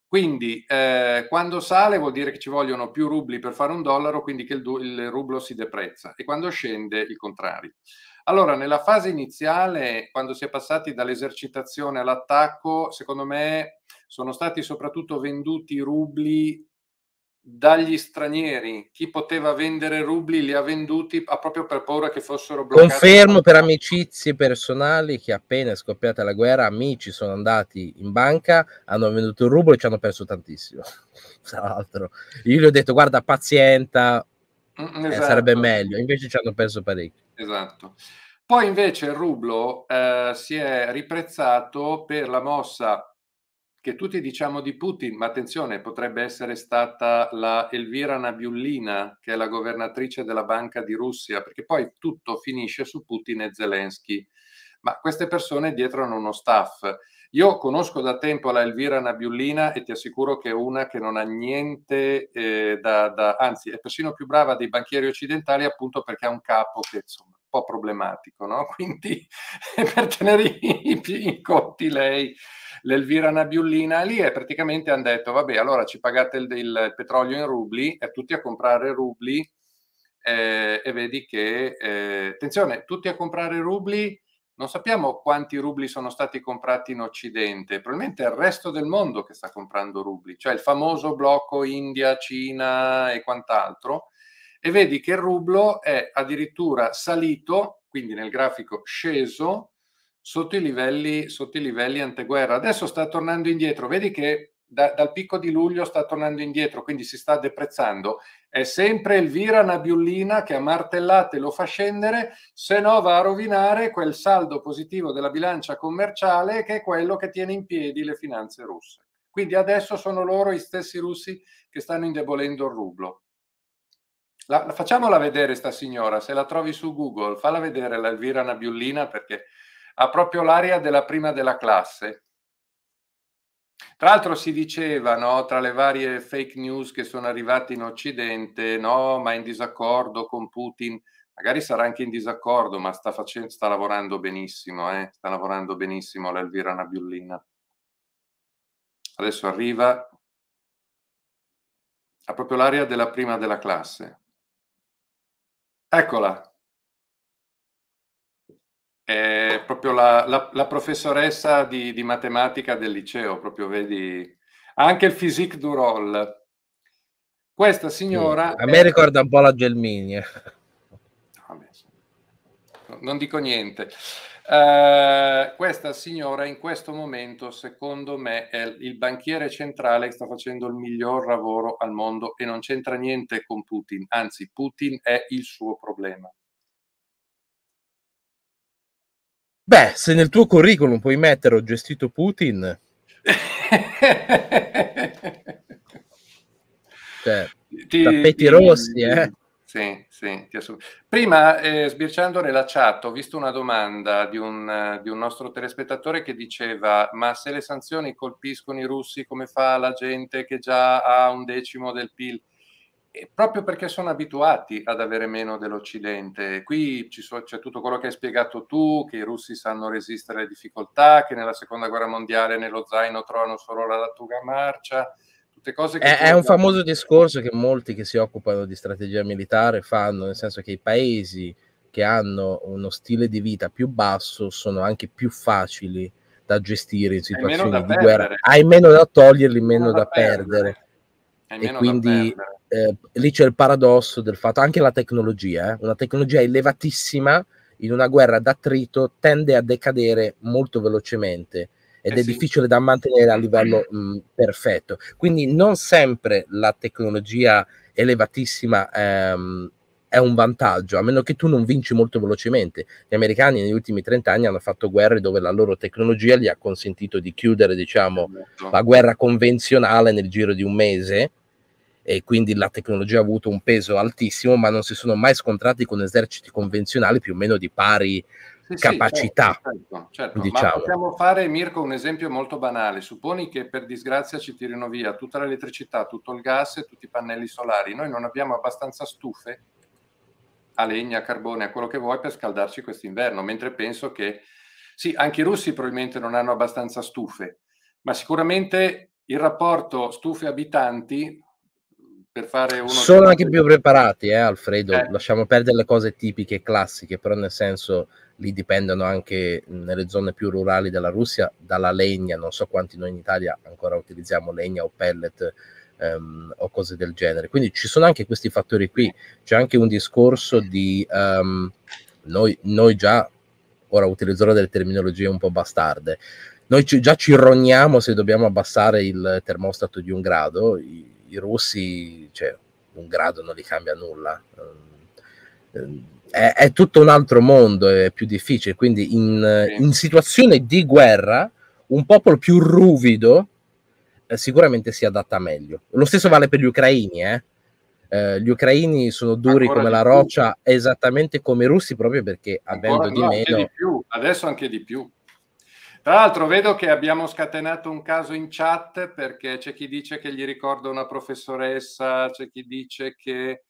Quindi eh, quando sale vuol dire che ci vogliono più rubli per fare un dollaro, quindi che il, il rublo si deprezza e quando scende il contrario. Allora, nella fase iniziale, quando si è passati dall'esercitazione all'attacco, secondo me sono stati soprattutto venduti rubli dagli stranieri. Chi poteva vendere rubli li ha venduti proprio per paura che fossero bloccati. Confermo per amicizie personali che appena è scoppiata la guerra, amici sono andati in banca, hanno venduto il rublo e ci hanno perso tantissimo. *laughs* Tra l'altro, io gli ho detto guarda pazienta, mm, eh, esatto. eh, sarebbe meglio, invece ci hanno perso parecchio. Esatto. Poi invece il rublo eh, si è riprezzato per la mossa che tutti diciamo di Putin, ma attenzione, potrebbe essere stata la Elvira Nabiullina, che è la governatrice della Banca di Russia, perché poi tutto finisce su Putin e Zelensky. Ma queste persone dietro hanno uno staff io conosco da tempo la Elvira Nabiullina e ti assicuro che è una che non ha niente eh, da, da, anzi è persino più brava dei banchieri occidentali appunto perché ha un capo che insomma un po' problematico, no? *laughs* Quindi eh, per tenere i, i conti lei, l'Elvira Nabiullina, lì è praticamente hanno detto vabbè allora ci pagate il, il petrolio in rubli e tutti a comprare rubli eh, e vedi che, eh, attenzione, tutti a comprare rubli non sappiamo quanti rubli sono stati comprati in Occidente, probabilmente è il resto del mondo che sta comprando rubli, cioè il famoso blocco India, Cina e quant'altro, e vedi che il rublo è addirittura salito, quindi nel grafico sceso, sotto i livelli, sotto i livelli anteguerra. Adesso sta tornando indietro, vedi che da, dal picco di luglio sta tornando indietro, quindi si sta deprezzando. È sempre Elvira Nabiullina che a martellate lo fa scendere, se no va a rovinare quel saldo positivo della bilancia commerciale che è quello che tiene in piedi le finanze russe. Quindi adesso sono loro i stessi russi che stanno indebolendo il rublo. La, la, facciamola vedere sta signora, se la trovi su Google, falla vedere Elvira Nabiullina perché ha proprio l'aria della prima della classe. Tra l'altro si diceva, no, tra le varie fake news che sono arrivate in Occidente, no, ma in disaccordo con Putin, magari sarà anche in disaccordo, ma sta, facendo, sta lavorando benissimo, eh? sta lavorando benissimo l'Elvira Nabiullina. Adesso arriva a proprio l'aria della prima della classe. Eccola, è proprio la, la, la professoressa di, di, matematica del liceo, proprio vedi. Anche il physique du roll. Questa signora... Mm, a me è... ricorda un po' la Gelmini. Non dico niente. Uh, questa signora in questo momento, secondo me, è il banchiere centrale che sta facendo il miglior lavoro al mondo e non c'entra niente con Putin, anzi Putin è il suo problema. Beh, se nel tuo curriculum puoi mettere ho gestito Putin... *laughs* cioè, ti, tappeti ti, rossi, eh? Sì, sì. Prima, eh, sbirciando nella chat, ho visto una domanda di un, di un, nostro telespettatore che diceva ma se le sanzioni colpiscono i russi, come fa la gente che già ha un decimo del PIL? proprio perché sono abituati ad avere meno dell'Occidente. Qui so, c'è tutto quello che hai spiegato tu, che i russi sanno resistere alle difficoltà, che nella seconda guerra mondiale nello zaino trovano solo la lattuga marcia, cose che... È, è un famoso discorso che molti che si occupano di strategia militare fanno, nel senso che i paesi che hanno uno stile di vita più basso sono anche più facili da gestire in situazioni di perdere. guerra. Hai meno da toglierli, meno, meno da, da, perdere. perdere e quindi eh, lì c'è il paradosso del fatto anche la tecnologia, eh, una tecnologia elevatissima in una guerra d'attrito tende a decadere molto velocemente ed eh è sì. difficile da mantenere a livello *clears throat* mh, mm, perfetto. Quindi non sempre la tecnologia elevatissima ehm, è un vantaggio, a meno che tu non vinci molto velocemente. Gli americani negli ultimi 30 anni hanno fatto guerre dove la loro tecnologia gli ha consentito di chiudere, diciamo, esatto. la guerra convenzionale nel giro di un mese e quindi la tecnologia ha avuto un peso altissimo, ma non si sono mai scontrati con eserciti convenzionali più o meno di pari sì, capacità. Sì, certo, certo. certo. Diciamo. Ma possiamo fare, Mirko, un esempio molto banale. Supponi che per disgrazia ci tirino via tutta l'elettricità, tutto il gas e tutti i pannelli solari. Noi non abbiamo abbastanza stufe a legna, a carbone, a quello che vuoi per scaldarci quest'inverno, mentre penso che sì, anche i russi probabilmente non hanno abbastanza stufe, ma sicuramente il rapporto stufe abitanti per fare uno sono anche più preparati eh, Alfredo eh. lasciamo perdere le cose tipiche e classiche però nel senso lì dipendono anche nelle zone più rurali della Russia dalla legna non so quanti noi in Italia ancora utilizziamo legna o pellet ehm, o cose del genere quindi ci sono anche questi fattori qui c'è anche un discorso di um, noi, noi, già ora utilizzerò delle terminologie un po' bastarde noi ci, già ci rogniamo se dobbiamo abbassare il termostato di un grado, i russi, cioè, un grado non li cambia nulla. Ehm, è, è, tutto un altro mondo, è più difficile. Quindi, in, in situazione di guerra, un popolo più ruvido eh, sicuramente si adatta meglio. Lo stesso vale per gli ucraini, eh? Eh, gli ucraini sono duri Ancora come la roccia, più. esattamente come i russi, proprio perché avendo Ancora, di no, meno. Di Adesso anche di più tra l'altro vedo che abbiamo scatenato un caso in chat perché c'è chi dice che gli ricorda una professoressa, c'è chi dice che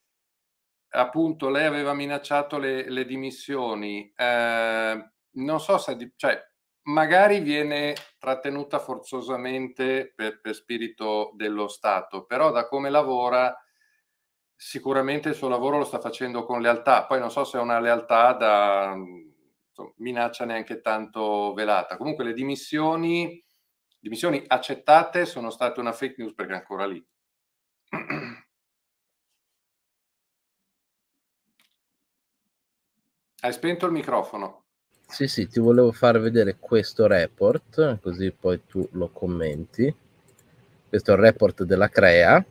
appunto lei aveva minacciato le, le dimissioni. Eh, non so se, cioè, magari viene trattenuta forzosamente per, per, spirito dello Stato, però da come lavora sicuramente il suo lavoro lo sta facendo con lealtà. Poi non so se è una lealtà da minaccia neanche tanto velata. Comunque le dimissioni, dimissioni accettate sono state una fake news perché è ancora lì. *clears throat* Hai spento il microfono. Sì, sì, ti volevo far vedere questo report, così poi tu lo commenti. Questo è il report della CREA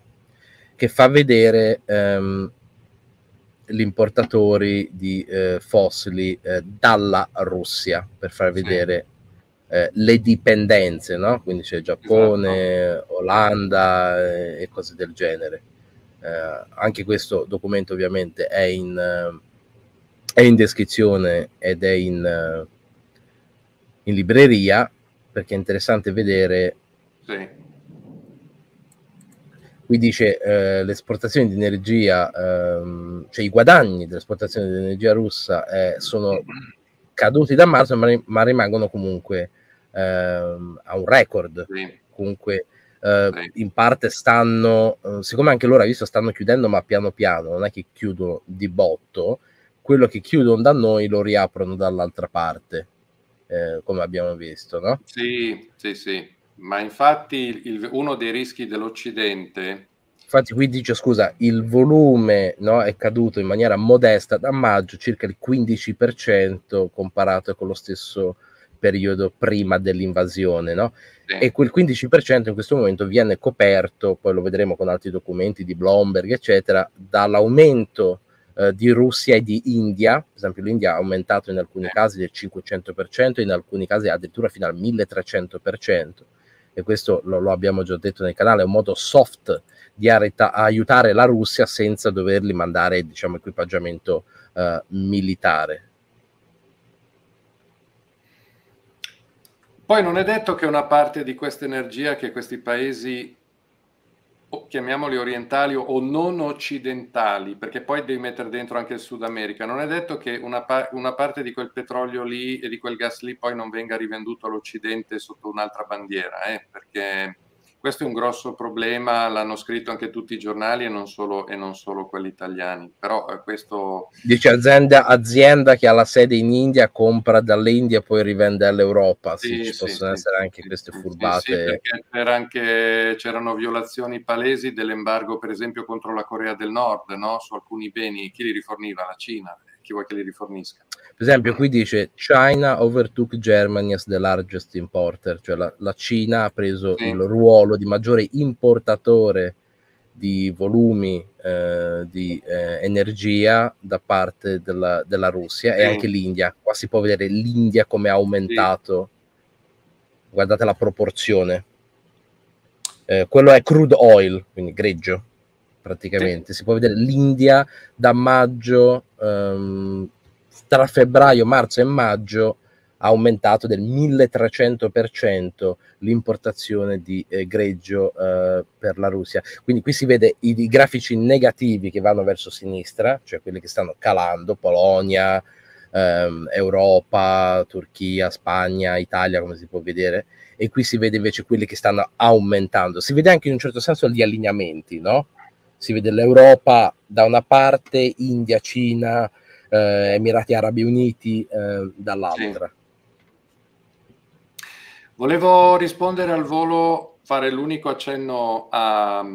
che fa vedere ehm, gli importatori di eh, fossili eh, dalla Russia per far vedere sì. Eh, le dipendenze, no? quindi c'è Giappone, esatto. Olanda eh, e cose del genere. Eh, anche questo documento ovviamente è in, è in descrizione ed è in, in libreria perché è interessante vedere sì qui dice eh, l'esportazione di energia, ehm, cioè i guadagni dell'esportazione di energia russa eh, sono caduti da marzo, ma, ma rimangono comunque ehm, a un record. Sì. Comunque eh, sì. in parte stanno, eh, siccome anche loro hai visto stanno chiudendo, ma piano piano, non è che chiudono di botto, quello che chiudono da noi lo riaprono dall'altra parte, eh, come abbiamo visto, no? Sì, sì, sì. Ma infatti il, uno dei rischi dell'Occidente... Infatti qui dice, scusa, il volume no, è caduto in maniera modesta da maggio, circa il 15% comparato con lo stesso periodo prima dell'invasione, no? Sì. E quel 15% in questo momento viene coperto, poi lo vedremo con altri documenti di Bloomberg, eccetera, dall'aumento eh, di Russia e di India, per esempio l'India ha aumentato in alcuni sì. casi del 500%, in alcuni casi addirittura fino al 1300% e questo lo, lo abbiamo già detto nel canale, è un modo soft di areta- aiutare la Russia senza doverli mandare diciamo, equipaggiamento eh, militare. Poi non è detto che una parte di questa energia che questi paesi chiamiamoli orientali o non occidentali, perché poi devi mettere dentro anche il Sud America, non è detto che una, pa- una parte di quel petrolio lì e di quel gas lì poi non venga rivenduto all'Occidente sotto un'altra bandiera, eh, perché questo è un grosso problema, l'hanno scritto anche tutti i giornali e non solo, e non solo quelli italiani. Però eh, questo... Dice azienda, azienda, che ha la sede in India, compra dall'India e poi rivende all'Europa. Sì, sì ci sì, possono sì, essere anche queste furbate. C'era anche, c'erano violazioni palesi dell'embargo, per esempio, contro la Corea del Nord, no? su alcuni beni. Chi li riforniva? La Cina chi vuoi che li rifornisca. Per esempio, qui dice China overtook Germany as the largest importer, cioè la, la Cina ha preso sì. il ruolo di maggiore importatore di volumi eh, di eh, energia da parte della, della Russia sì. e anche l'India. Qua si può vedere l'India come ha aumentato. Sì. Guardate la proporzione. Eh, quello è crude oil, quindi greggio praticamente. Si può vedere l'India da maggio ehm, tra febbraio, marzo e maggio ha aumentato del 1300% l'importazione di eh, greggio eh, per la Russia. Quindi qui si vede i, i, grafici negativi che vanno verso sinistra, cioè quelli che stanno calando, Polonia, ehm, Europa, Turchia, Spagna, Italia, come si può vedere, e qui si vede invece quelli che stanno aumentando. Si vede anche in un certo senso gli allineamenti, no? si vede l'Europa da una parte, India, Cina, eh, Emirati Arabi Uniti eh, dall'altra. Sì. Volevo rispondere al volo, fare l'unico accenno a,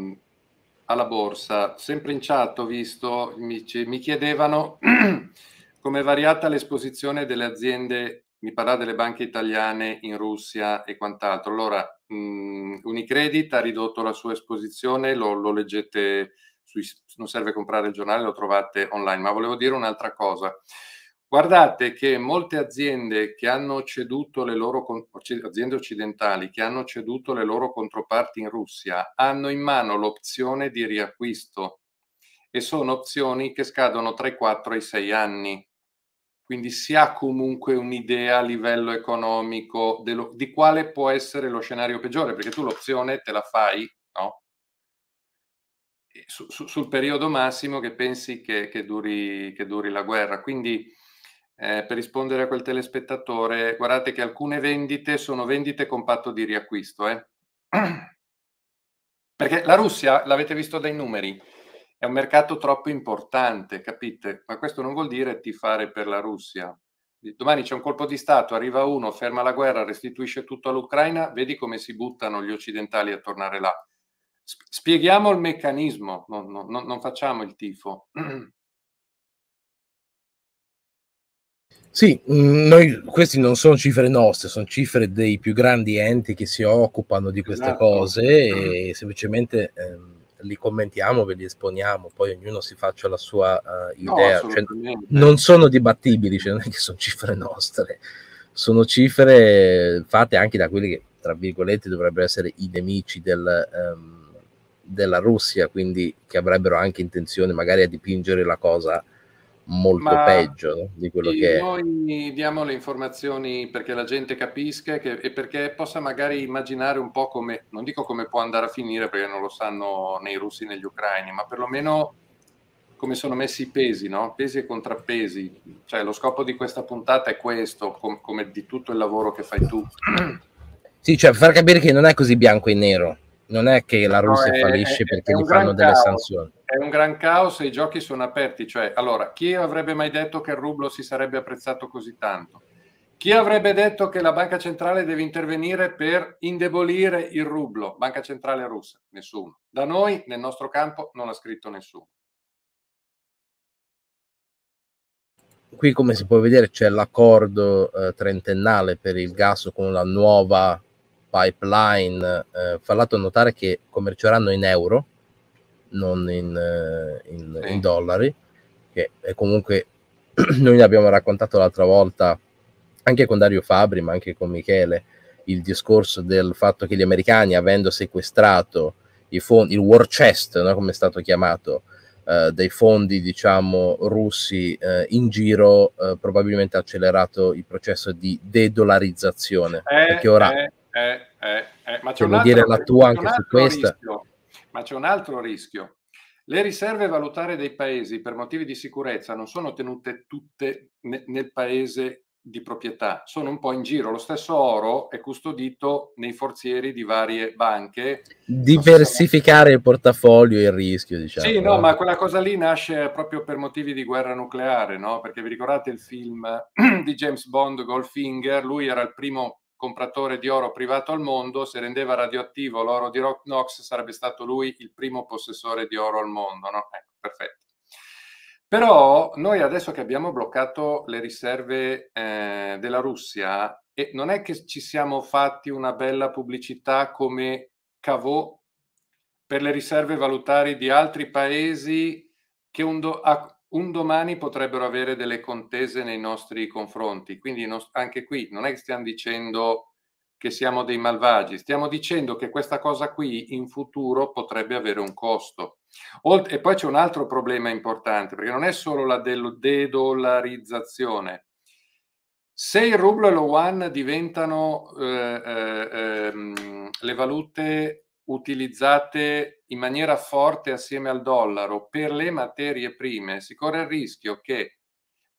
alla borsa. Sempre in chat ho visto, mi, mi chiedevano *clears throat* come è variata l'esposizione delle aziende mi parla delle banche italiane in Russia e quant'altro. Allora, mh, mm, Unicredit ha ridotto la sua esposizione, lo, lo leggete, sui, non serve comprare il giornale, lo trovate online, ma volevo dire un'altra cosa. Guardate che molte aziende che hanno ceduto le loro aziende occidentali che hanno ceduto le loro controparti in Russia hanno in mano l'opzione di riacquisto e sono opzioni che scadono tra i 4 e i 6 anni. Quindi si ha comunque un'idea a livello economico dello, di quale può essere lo scenario peggiore, perché tu l'opzione te la fai no? su, su, sul periodo massimo che pensi che, che, duri, che duri, la guerra. Quindi eh, per rispondere a quel telespettatore, guardate che alcune vendite sono vendite con patto di riacquisto. Eh? *clears throat* Perché la Russia, l'avete visto dai numeri, è un mercato troppo importante, capite? Ma questo non vuol dire tifare per la Russia. Domani c'è un colpo di Stato, arriva uno, ferma la guerra, restituisce tutto all'Ucraina, vedi come si buttano gli occidentali a tornare là. Spieghiamo il meccanismo, non, non, non facciamo il tifo. Sì, mm, noi, queste non sono cifre nostre, sono cifre dei più grandi enti che si occupano di queste esatto. cose mm. e semplicemente... Ehm, li commentiamo, ve li esponiamo, poi ognuno si faccia la sua uh, idea. No, cioè, non sono dibattibili, cioè non è che sono cifre nostre, sono cifre fatte anche da quelli che, tra virgolette, dovrebbero essere i nemici del, um, della Russia, quindi che avrebbero anche intenzione magari a dipingere la cosa molto Ma peggio di quello che è. Noi diamo le informazioni perché la gente capisca che, e perché possa magari immaginare un po' come, non dico come può andare a finire perché non lo sanno nei russi e negli ucraini, ma perlomeno come sono messi i pesi, no? pesi e contrappesi. Cioè, lo scopo di questa puntata è questo, com- come di tutto il lavoro che fai tu. Sì, cioè far capire che non è così bianco e nero non è che la Russia no, è, fallisce è, perché gli fanno delle caos. sanzioni. È un gran caos e i giochi sono aperti. Cioè, allora, chi avrebbe mai detto che il rublo si sarebbe apprezzato così tanto? Chi avrebbe detto che la banca centrale deve intervenire per indebolire il rublo? Banca centrale russa? Nessuno. Da noi, nel nostro campo, non ha scritto nessuno. Qui, come si può vedere, c'è l'accordo eh, trentennale per il gas con la nuova Pipeline, eh, fra notare che commercieranno in euro, non in, eh, in, sì. in dollari, che comunque *clears throat* noi ne abbiamo raccontato l'altra volta anche con Dario Fabri, ma anche con Michele, il discorso del fatto che gli americani, avendo sequestrato i fondi, il war chest, no, come è stato chiamato, eh, dei fondi diciamo russi eh, in giro, eh, probabilmente ha accelerato il processo di de-dollarizzazione. Eh, perché ora eh. Eh, eh, eh, ma c'è un altro, dire la tua anche su questa. Rischio, ma c'è un altro rischio. Le riserve valutarie dei paesi per motivi di sicurezza non sono tenute tutte ne, nel paese di proprietà, sono un po' in giro. Lo stesso oro è custodito nei forzieri di varie banche. Diversificare il portafoglio e il rischio, diciamo. Sì, no, eh. ma quella cosa lì nasce proprio per motivi di guerra nucleare, no? Perché vi ricordate il film *clears throat* di James Bond, Goldfinger? Lui era il primo compratore di oro privato al mondo, se rendeva radioattivo l'oro di Rock Knox sarebbe stato lui il primo possessore di oro al mondo, no? Ecco, perfetto. Però noi adesso che abbiamo bloccato le riserve eh, della Russia, eh, non è che ci siamo fatti una bella pubblicità come cavò per le riserve valutari di altri paesi che un do- a- un domani potrebbero avere delle contese nei nostri confronti. Quindi non, anche qui non è che stiamo dicendo che siamo dei malvagi, stiamo dicendo che questa cosa qui in futuro potrebbe avere un costo. Olt- e poi c'è un altro problema importante, perché non è solo la de-dollarizzazione. Se il rublo e lo yuan diventano eh, eh, eh, le valute utilizzate in maniera forte assieme al dollaro per le materie prime, si corre il rischio che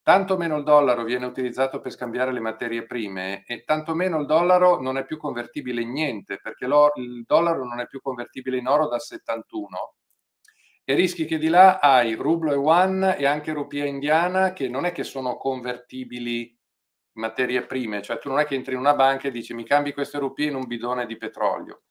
tanto meno il dollaro viene utilizzato per scambiare le materie prime e tanto meno il dollaro non è più convertibile in niente, perché il dollaro non è più convertibile in oro dal 71 e rischi che di là hai rublo e yuan e anche rupia indiana che non è che sono convertibili in materie prime, cioè tu non è che entri in una banca e dici mi cambi queste rupie in un bidone di petrolio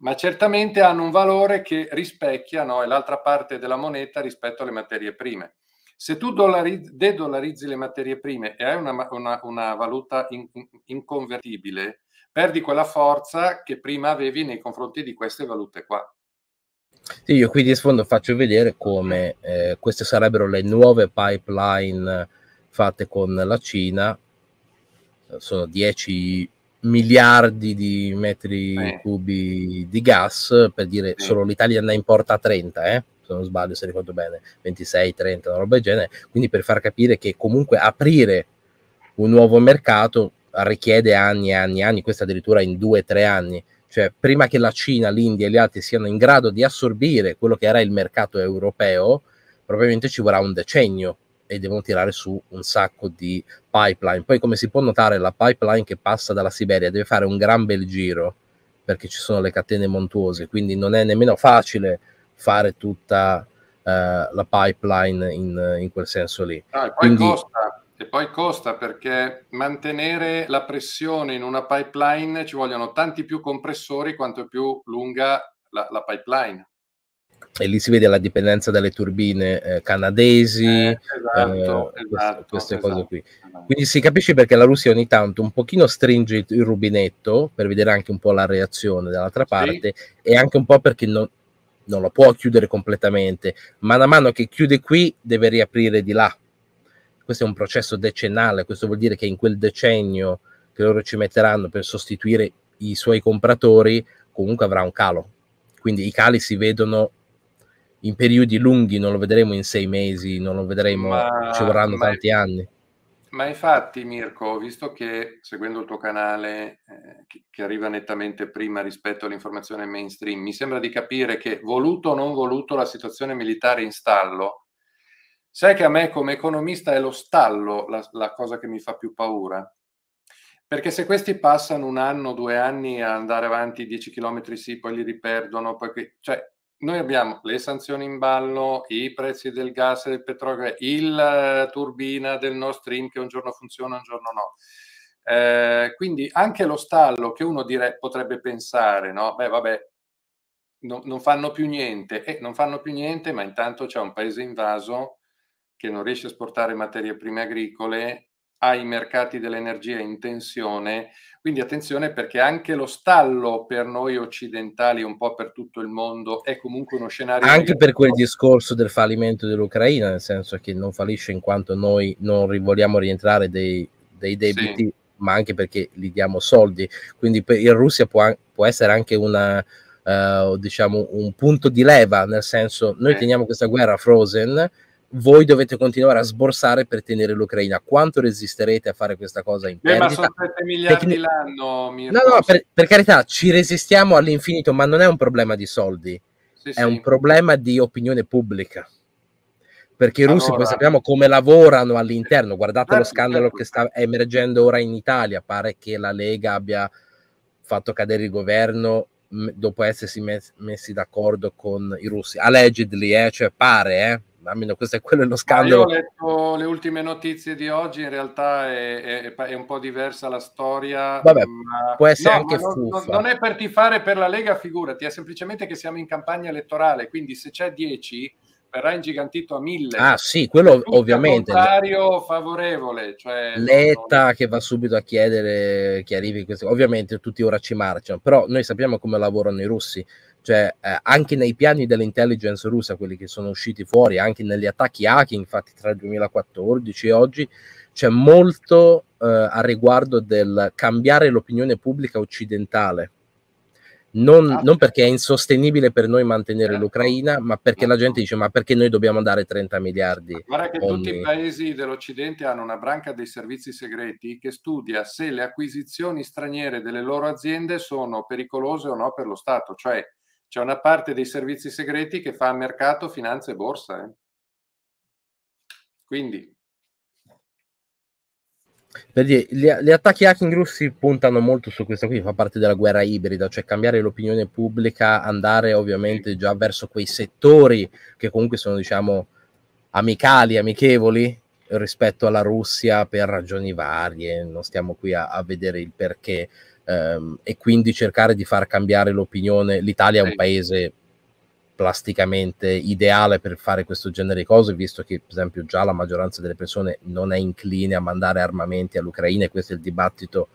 ma certamente hanno un valore che rispecchia no, l'altra parte della moneta rispetto alle materie prime. Se tu dollarizz- dedollarizzi le materie prime e hai una, una, una valuta in, inconvertibile, perdi quella forza che prima avevi nei confronti di queste valute qua. Sì, io qui di sfondo faccio vedere come eh, queste sarebbero le nuove pipeline fatte con la Cina, sono 10 miliardi di metri eh. cubi di gas, per dire solo l'Italia ne importa 30, eh? se non sbaglio, se ricordo bene, 26, 30, una roba del genere, quindi per far capire che comunque aprire un nuovo mercato richiede anni e anni e anni, questo addirittura in 2-3 anni, cioè prima che la Cina, l'India e gli altri siano in grado di assorbire quello che era il mercato europeo, probabilmente ci vorrà un decennio e devono tirare su un sacco di pipeline. Poi come si può notare la pipeline che passa dalla Siberia deve fare un gran bel giro perché ci sono le catene montuose, quindi non è nemmeno facile fare tutta uh, la pipeline in, in, quel senso lì. No, ah, e, poi quindi... costa, e poi costa perché mantenere la pressione in una pipeline ci vogliono tanti più compressori quanto più lunga la, la pipeline e lì si vede la dipendenza dalle turbine eh, canadesi, eh, esatto, eh, esatto, queste, esatto, queste esatto, cose qui. Quindi si capisce perché la Russia ogni tanto un pochino stringe il rubinetto per vedere anche un po' la reazione dall'altra parte sì. e anche un po' perché non, non lo può chiudere completamente, man mano che chiude qui deve riaprire di là. Questo è un processo decennale, questo vuol dire che in quel decennio che loro ci metteranno per sostituire i suoi compratori comunque avrà un calo. Quindi i cali si vedono in periodi lunghi, non lo vedremo in sei mesi, non lo vedremo, ma, ci vorranno ma, tanti anni. Ma infatti Mirko, visto che seguendo il tuo canale, eh, che, che, arriva nettamente prima rispetto all'informazione mainstream, mi sembra di capire che voluto o non voluto la situazione militare in stallo, sai che a me come economista è lo stallo la, la cosa che mi fa più paura. Perché se questi passano un anno, due anni a andare avanti 10 km sì, poi li riperdono, poi che, cioè noi abbiamo le sanzioni in ballo, i prezzi del gas e del petrolio, il eh, turbina del Nord stream che un giorno funziona, un giorno no. Eh, quindi anche lo stallo che uno dire, potrebbe pensare, no? Beh, vabbè, no, non fanno più niente, eh, non fanno più niente, ma intanto c'è un paese invaso che non riesce a esportare materie prime agricole ai mercati dell'energia in tensione, quindi attenzione perché anche lo stallo per noi occidentali, un po' per tutto il mondo, è comunque uno scenario... Anche per quel discorso del fallimento dell'Ucraina, nel senso che non fallisce in quanto noi non vogliamo rientrare dei, dei debiti, sì. ma anche perché gli diamo soldi, quindi per, in Russia può, può essere anche una... Uh, diciamo un punto di leva nel senso noi eh. teniamo questa guerra frozen voi dovete continuare a sborsare per tenere l'Ucraina. Quanto resisterete a fare questa cosa in Beh, perdita? ma sono 7 miliardi Tecni... l'anno. No, no, no per, per, carità, ci resistiamo all'infinito, ma non è un problema di soldi, sì, è sì. un problema di opinione pubblica. Perché i russi allora... poi sappiamo come lavorano all'interno. Guardate lo certo, scandalo certo. che sta emergendo ora in Italia. Pare che la Lega abbia fatto cadere il governo dopo essersi messi d'accordo con i russi. Allegedly, eh, cioè pare, eh, almeno questo è quello lo scandalo. io ho letto le ultime notizie di oggi, in realtà è, è, è un po' diversa la storia. Vabbè, ma... può essere no, anche non, non è per tifare per la Lega, figurati, è semplicemente che siamo in campagna elettorale, quindi se c'è 10 verrà ingigantito a 1000. Ah sì, quello ovviamente. Contrario favorevole. Cioè, Letta che va subito a chiedere che arrivi questo. Ovviamente tutti ora ci marciano, però noi sappiamo come lavorano i russi cioè, eh, anche nei piani dell'intelligence russa, quelli che sono usciti fuori, anche negli attacchi hacking fatti tra il 2014 e oggi, c'è molto eh, a riguardo del cambiare l'opinione pubblica occidentale. Non, ah. non, perché è insostenibile per noi mantenere certo. l'Ucraina, ma perché la gente dice: Ma perché noi dobbiamo dare 30 miliardi? guarda che ogni... tutti i paesi dell'Occidente hanno una branca dei servizi segreti che studia se le acquisizioni straniere delle loro aziende sono pericolose o no per lo Stato, cioè c'è una parte dei servizi segreti che fa mercato, finanza e borsa. Eh. Quindi... Per dire, gli, attacchi hacking russi puntano molto su questo qui, fa parte della guerra ibrida, cioè cambiare l'opinione pubblica, andare ovviamente già verso quei settori che comunque sono diciamo amicali, amichevoli rispetto alla Russia per ragioni varie, non stiamo qui a, a vedere il perché ehm, e quindi cercare di far cambiare l'opinione. L'Italia è un paese plasticamente ideale per fare questo genere di cose, visto che per esempio già la maggioranza delle persone non è incline a mandare armamenti all'Ucraina e questo è il dibattito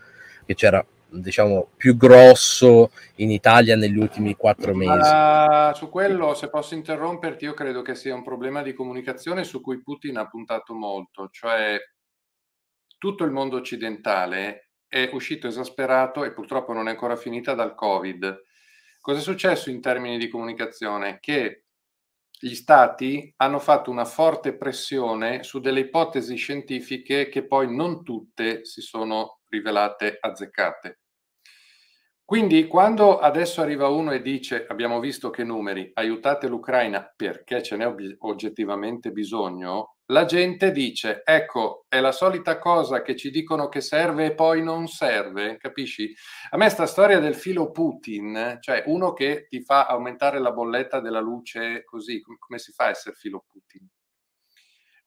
che c'era diciamo più grosso in Italia negli ultimi quattro mesi. Uh, su quello, se posso interromperti, io credo che sia un problema di comunicazione su cui Putin ha puntato molto, cioè tutto il mondo occidentale è uscito esasperato e purtroppo non è ancora finita dal Covid. Cosa è successo in termini di comunicazione? Che gli stati hanno fatto una forte pressione su delle ipotesi scientifiche che poi non tutte si sono rivelate azzeccate. Quindi quando adesso arriva uno e dice abbiamo visto che numeri, aiutate l'Ucraina perché ce n'è oggettivamente bisogno, la gente dice, ecco, è la solita cosa che ci dicono che serve e poi non serve, capisci? A me sta storia del filo Putin, cioè uno che ti fa aumentare la bolletta della luce così, come si fa a essere filo Putin?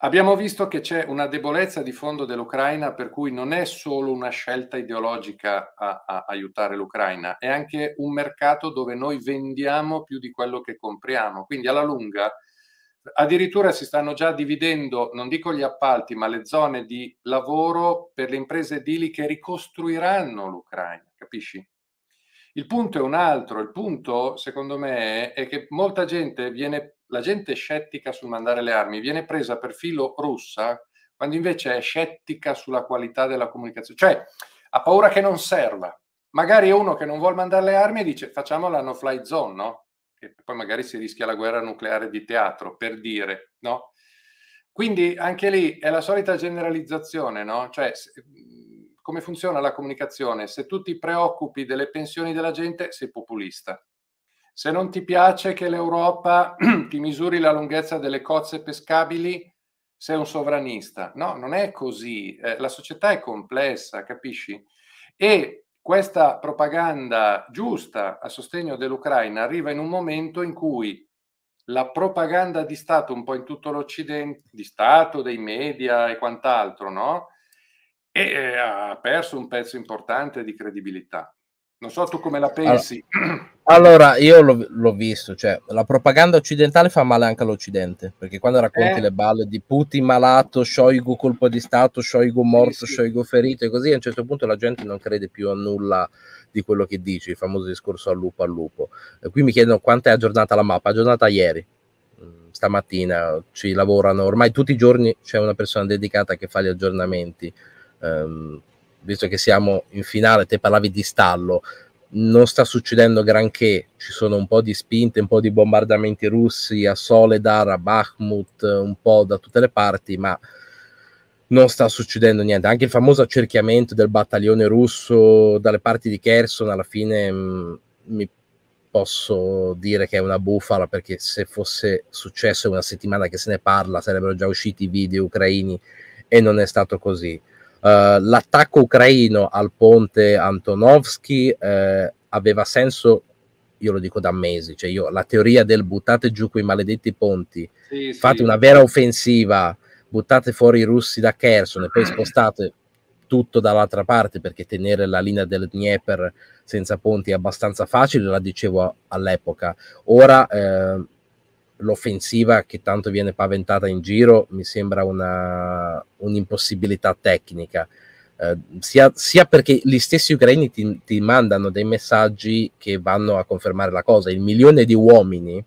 Abbiamo visto che c'è una debolezza di fondo dell'Ucraina per cui non è solo una scelta ideologica a, a aiutare l'Ucraina, è anche un mercato dove noi vendiamo più di quello che compriamo, quindi alla lunga Addirittura si stanno già dividendo, non dico gli appalti, ma le zone di lavoro per le imprese edili che ricostruiranno l'Ucraina, capisci? Il punto è un altro, il punto secondo me è che molta gente viene, la gente scettica sul mandare le armi, viene presa per filo russa quando invece è scettica sulla qualità della comunicazione, cioè ha paura che non serva. Magari uno che non vuole mandare le armi dice facciamo la no-fly zone, no? e poi magari si rischia la guerra nucleare di teatro, per dire, no? Quindi anche lì è la solita generalizzazione, no? Cioè, se, mhmm, come funziona la comunicazione? Se tu ti preoccupi delle pensioni della gente, sei populista. Se non ti piace che l'Europa *clears throat* ti misuri la lunghezza delle cozze pescabili, sei un sovranista. No, non è così. Eh, la società è complessa, capisci? E questa propaganda giusta a sostegno dell'Ucraina arriva in un momento in cui la propaganda di Stato un po' in tutto l'Occidente, di Stato, dei media e quant'altro, no? E eh, ha perso un pezzo importante di credibilità. Non so tu come la pensi. Allora, *clears throat* allora io l'ho, l'ho, visto, cioè la propaganda occidentale fa male anche all'Occidente, perché quando racconti eh. le balle di Putin malato, Shoigu colpo di Stato, Shoigu morto, sì, sì. Shoigu ferito e così, a un certo punto la gente non crede più a nulla di quello che dici, il famoso discorso al lupo al lupo. E qui mi chiedono quanto è aggiornata la mappa, aggiornata ieri, mm, stamattina, ci lavorano, ormai tutti i giorni c'è una persona dedicata che fa gli aggiornamenti. Um, visto che siamo in finale, te parlavi di stallo, non sta succedendo granché, ci sono un po' di spinte, un po' di bombardamenti russi a Soledar, a Bakhmut, un po' da tutte le parti, ma non sta succedendo niente. Anche il famoso accerchiamento del battaglione russo dalle parti di Kherson, alla fine mh, mm, mi posso dire che è una bufala, perché se fosse successo una settimana che se ne parla, sarebbero già usciti i video ucraini e non è stato così. Eh, l'attacco ucraino al ponte Antonovsky uh, aveva senso, io lo dico da mesi, cioè io, la teoria del buttate giù quei maledetti ponti, sì, fate sì. una vera offensiva, buttate fuori i russi da Kherson e poi spostate tutto dall'altra parte perché tenere la linea del Dnieper senza ponti è abbastanza facile, la dicevo all'epoca. Ora... Uh, l'offensiva che tanto viene paventata in giro mi sembra una, un'impossibilità tecnica. Eh, sia, sia, perché gli stessi ucraini ti, ti, mandano dei messaggi che vanno a confermare la cosa. Il milione di uomini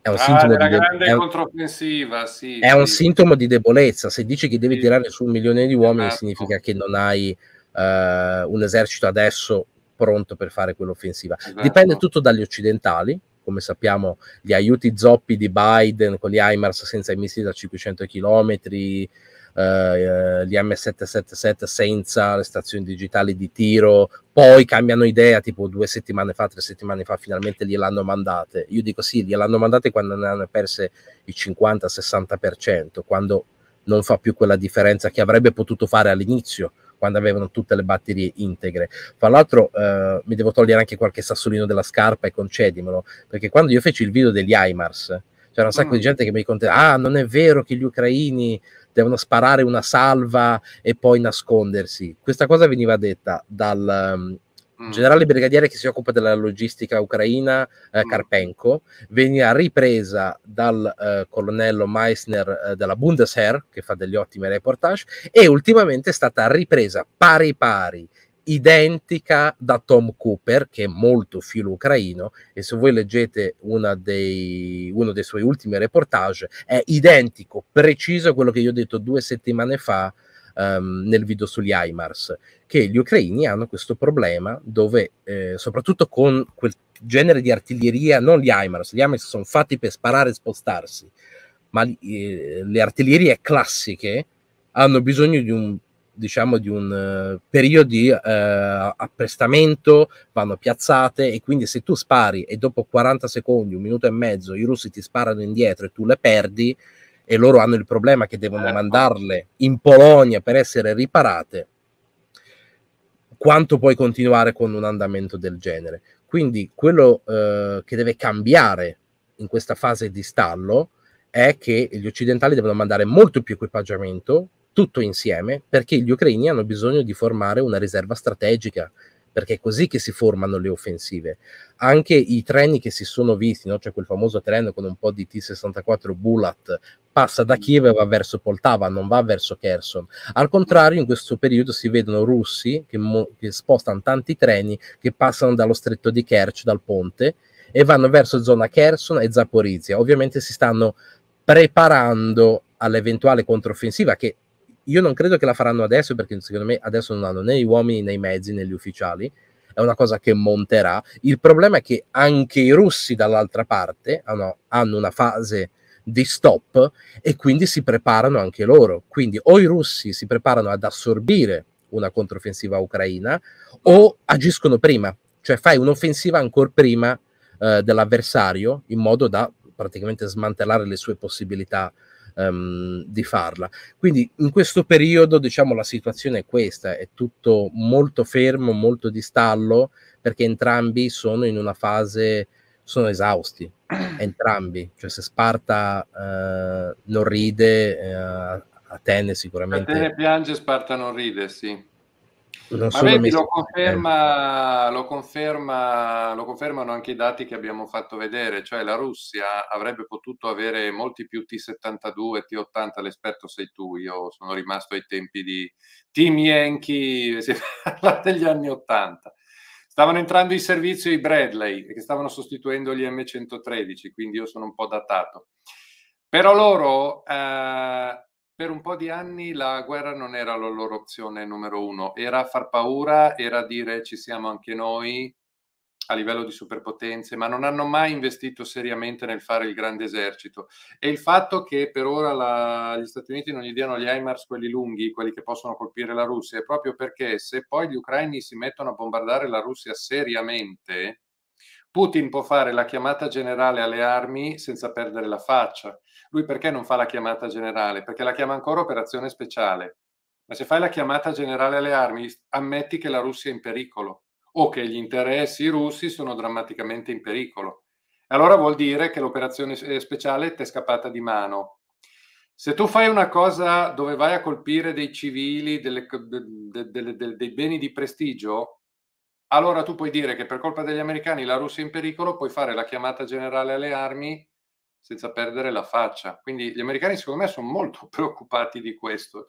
è un, ah, sintomo, di de- è un, sì, è sì. sintomo di debolezza. Se dici che devi sì. tirare su un milione di uomini, esatto. significa che non hai eh, un esercito adesso pronto per fare quell'offensiva. Esatto. Dipende tutto dagli occidentali, come sappiamo gli aiuti zoppi di Biden con gli HIMARS senza i missili da 500 km, eh, eh, gli M777 senza le stazioni digitali di tiro, poi cambiano idea tipo due settimane fa, tre settimane fa finalmente gliel'hanno mandate. Io dico sì, gliel'hanno mandate quando ne hanno perse il 50-60%, quando non fa più quella differenza che avrebbe potuto fare all'inizio quando avevano tutte le batterie integre. Tra l'altro eh, mi devo togliere anche qualche sassolino della scarpa e concedimelo, perché quando io feci il video degli Aimars, c'era un sacco mm. di gente che mi contestava, ah non è vero che gli ucraini devono sparare una salva e poi nascondersi. Questa cosa veniva detta dal, ehm, Mm. generale brigadiere che si occupa della logistica ucraina, eh, mm. Karpenko, veniva ripresa dal eh, colonnello Meissner eh, della Bundesheer, che fa degli ottimi reportage, e ultimamente è stata ripresa pari pari identica da Tom Cooper, che è molto filo ucraino, e se voi leggete dei, uno dei suoi ultimi reportage, è identico, preciso a quello che io ho detto due settimane fa um, nel video sugli HIMARS, che gli ucraini hanno questo problema dove, eh, soprattutto con quel genere di artiglieria, non gli HIMARS, gli HIMARS sono fatti per sparare e spostarsi, ma eh, le artiglierie classiche hanno bisogno di un diciamo di un uh, eh, periodo di uh, eh, apprestamento, vanno piazzate e quindi se tu spari e dopo 40 secondi, un minuto e mezzo, i russi ti sparano indietro e tu le perdi, e loro hanno il problema che devono eh, mandarle in Polonia per essere riparate, quanto puoi continuare con un andamento del genere? Quindi quello eh, che deve cambiare in questa fase di stallo è che gli occidentali devono mandare molto più equipaggiamento, tutto insieme, perché gli ucraini hanno bisogno di formare una riserva strategica perché è così che si formano le offensive. Anche i treni che si sono visti, no? cioè quel famoso treno con un po' di T-64 Bulat, passa da Kiev e va verso Poltava, non va verso Kherson. Al contrario, in questo periodo si vedono russi che, mo- che spostano tanti treni che passano dallo stretto di Kerch, dal ponte, e vanno verso zona Kherson e Zaporizia. Ovviamente si stanno preparando all'eventuale controffensiva che io non credo che la faranno adesso perché secondo me adesso non hanno né gli uomini né i mezzi né gli ufficiali. È una cosa che monterà. Il problema è che anche i russi dall'altra parte hanno, hanno una fase di stop e quindi si preparano anche loro. Quindi o i russi si preparano ad assorbire una controffensiva ucraina o agiscono prima, cioè fai un'offensiva ancora prima eh, dell'avversario in modo da praticamente smantellare le sue possibilità um, di farla. Quindi in questo periodo diciamo la situazione è questa, è tutto molto fermo, molto di stallo, perché entrambi sono in una fase, sono esausti, *clears throat* entrambi, cioè se Sparta eh, non ride, eh, Atene sicuramente... Atene piange, Sparta non ride, sì Vabbè, lo, eh. conferma, lo, conferma, lo, confermano anche i dati che abbiamo fatto vedere, cioè la Russia avrebbe potuto avere molti più T-72, T-80, l'esperto sei tu, io sono rimasto ai tempi di Team Yankee, *laughs* si parla degli anni 80. Stavano entrando in servizio i Bradley che stavano sostituendo gli M113, quindi io sono un po' datato. Però loro eh, per un po' di anni la guerra non era la loro opzione numero uno, era far paura, era dire ci siamo anche noi a livello di superpotenze, ma non hanno mai investito seriamente nel fare il grande esercito. E il fatto che per ora la, gli Stati Uniti non gli diano gli HIMARS quelli lunghi, quelli che possono colpire la Russia, è proprio perché se poi gli ucraini si mettono a bombardare la Russia seriamente, Putin può fare la chiamata generale alle armi senza perdere la faccia lui perché non fa la chiamata generale? Perché la chiama ancora operazione speciale. Ma se fai la chiamata generale alle armi, ammetti che la Russia è in pericolo o che gli interessi russi sono drammaticamente in pericolo. Allora vuol dire che l'operazione eh, speciale ti è scappata di mano. Se tu fai una cosa dove vai a colpire dei civili, delle, de, de, de, dei beni di prestigio, allora tu puoi dire che per colpa degli americani la Russia è in pericolo, puoi fare la chiamata generale alle armi senza perdere la faccia. Quindi gli americani secondo me sono molto *laughs* preoccupati di questo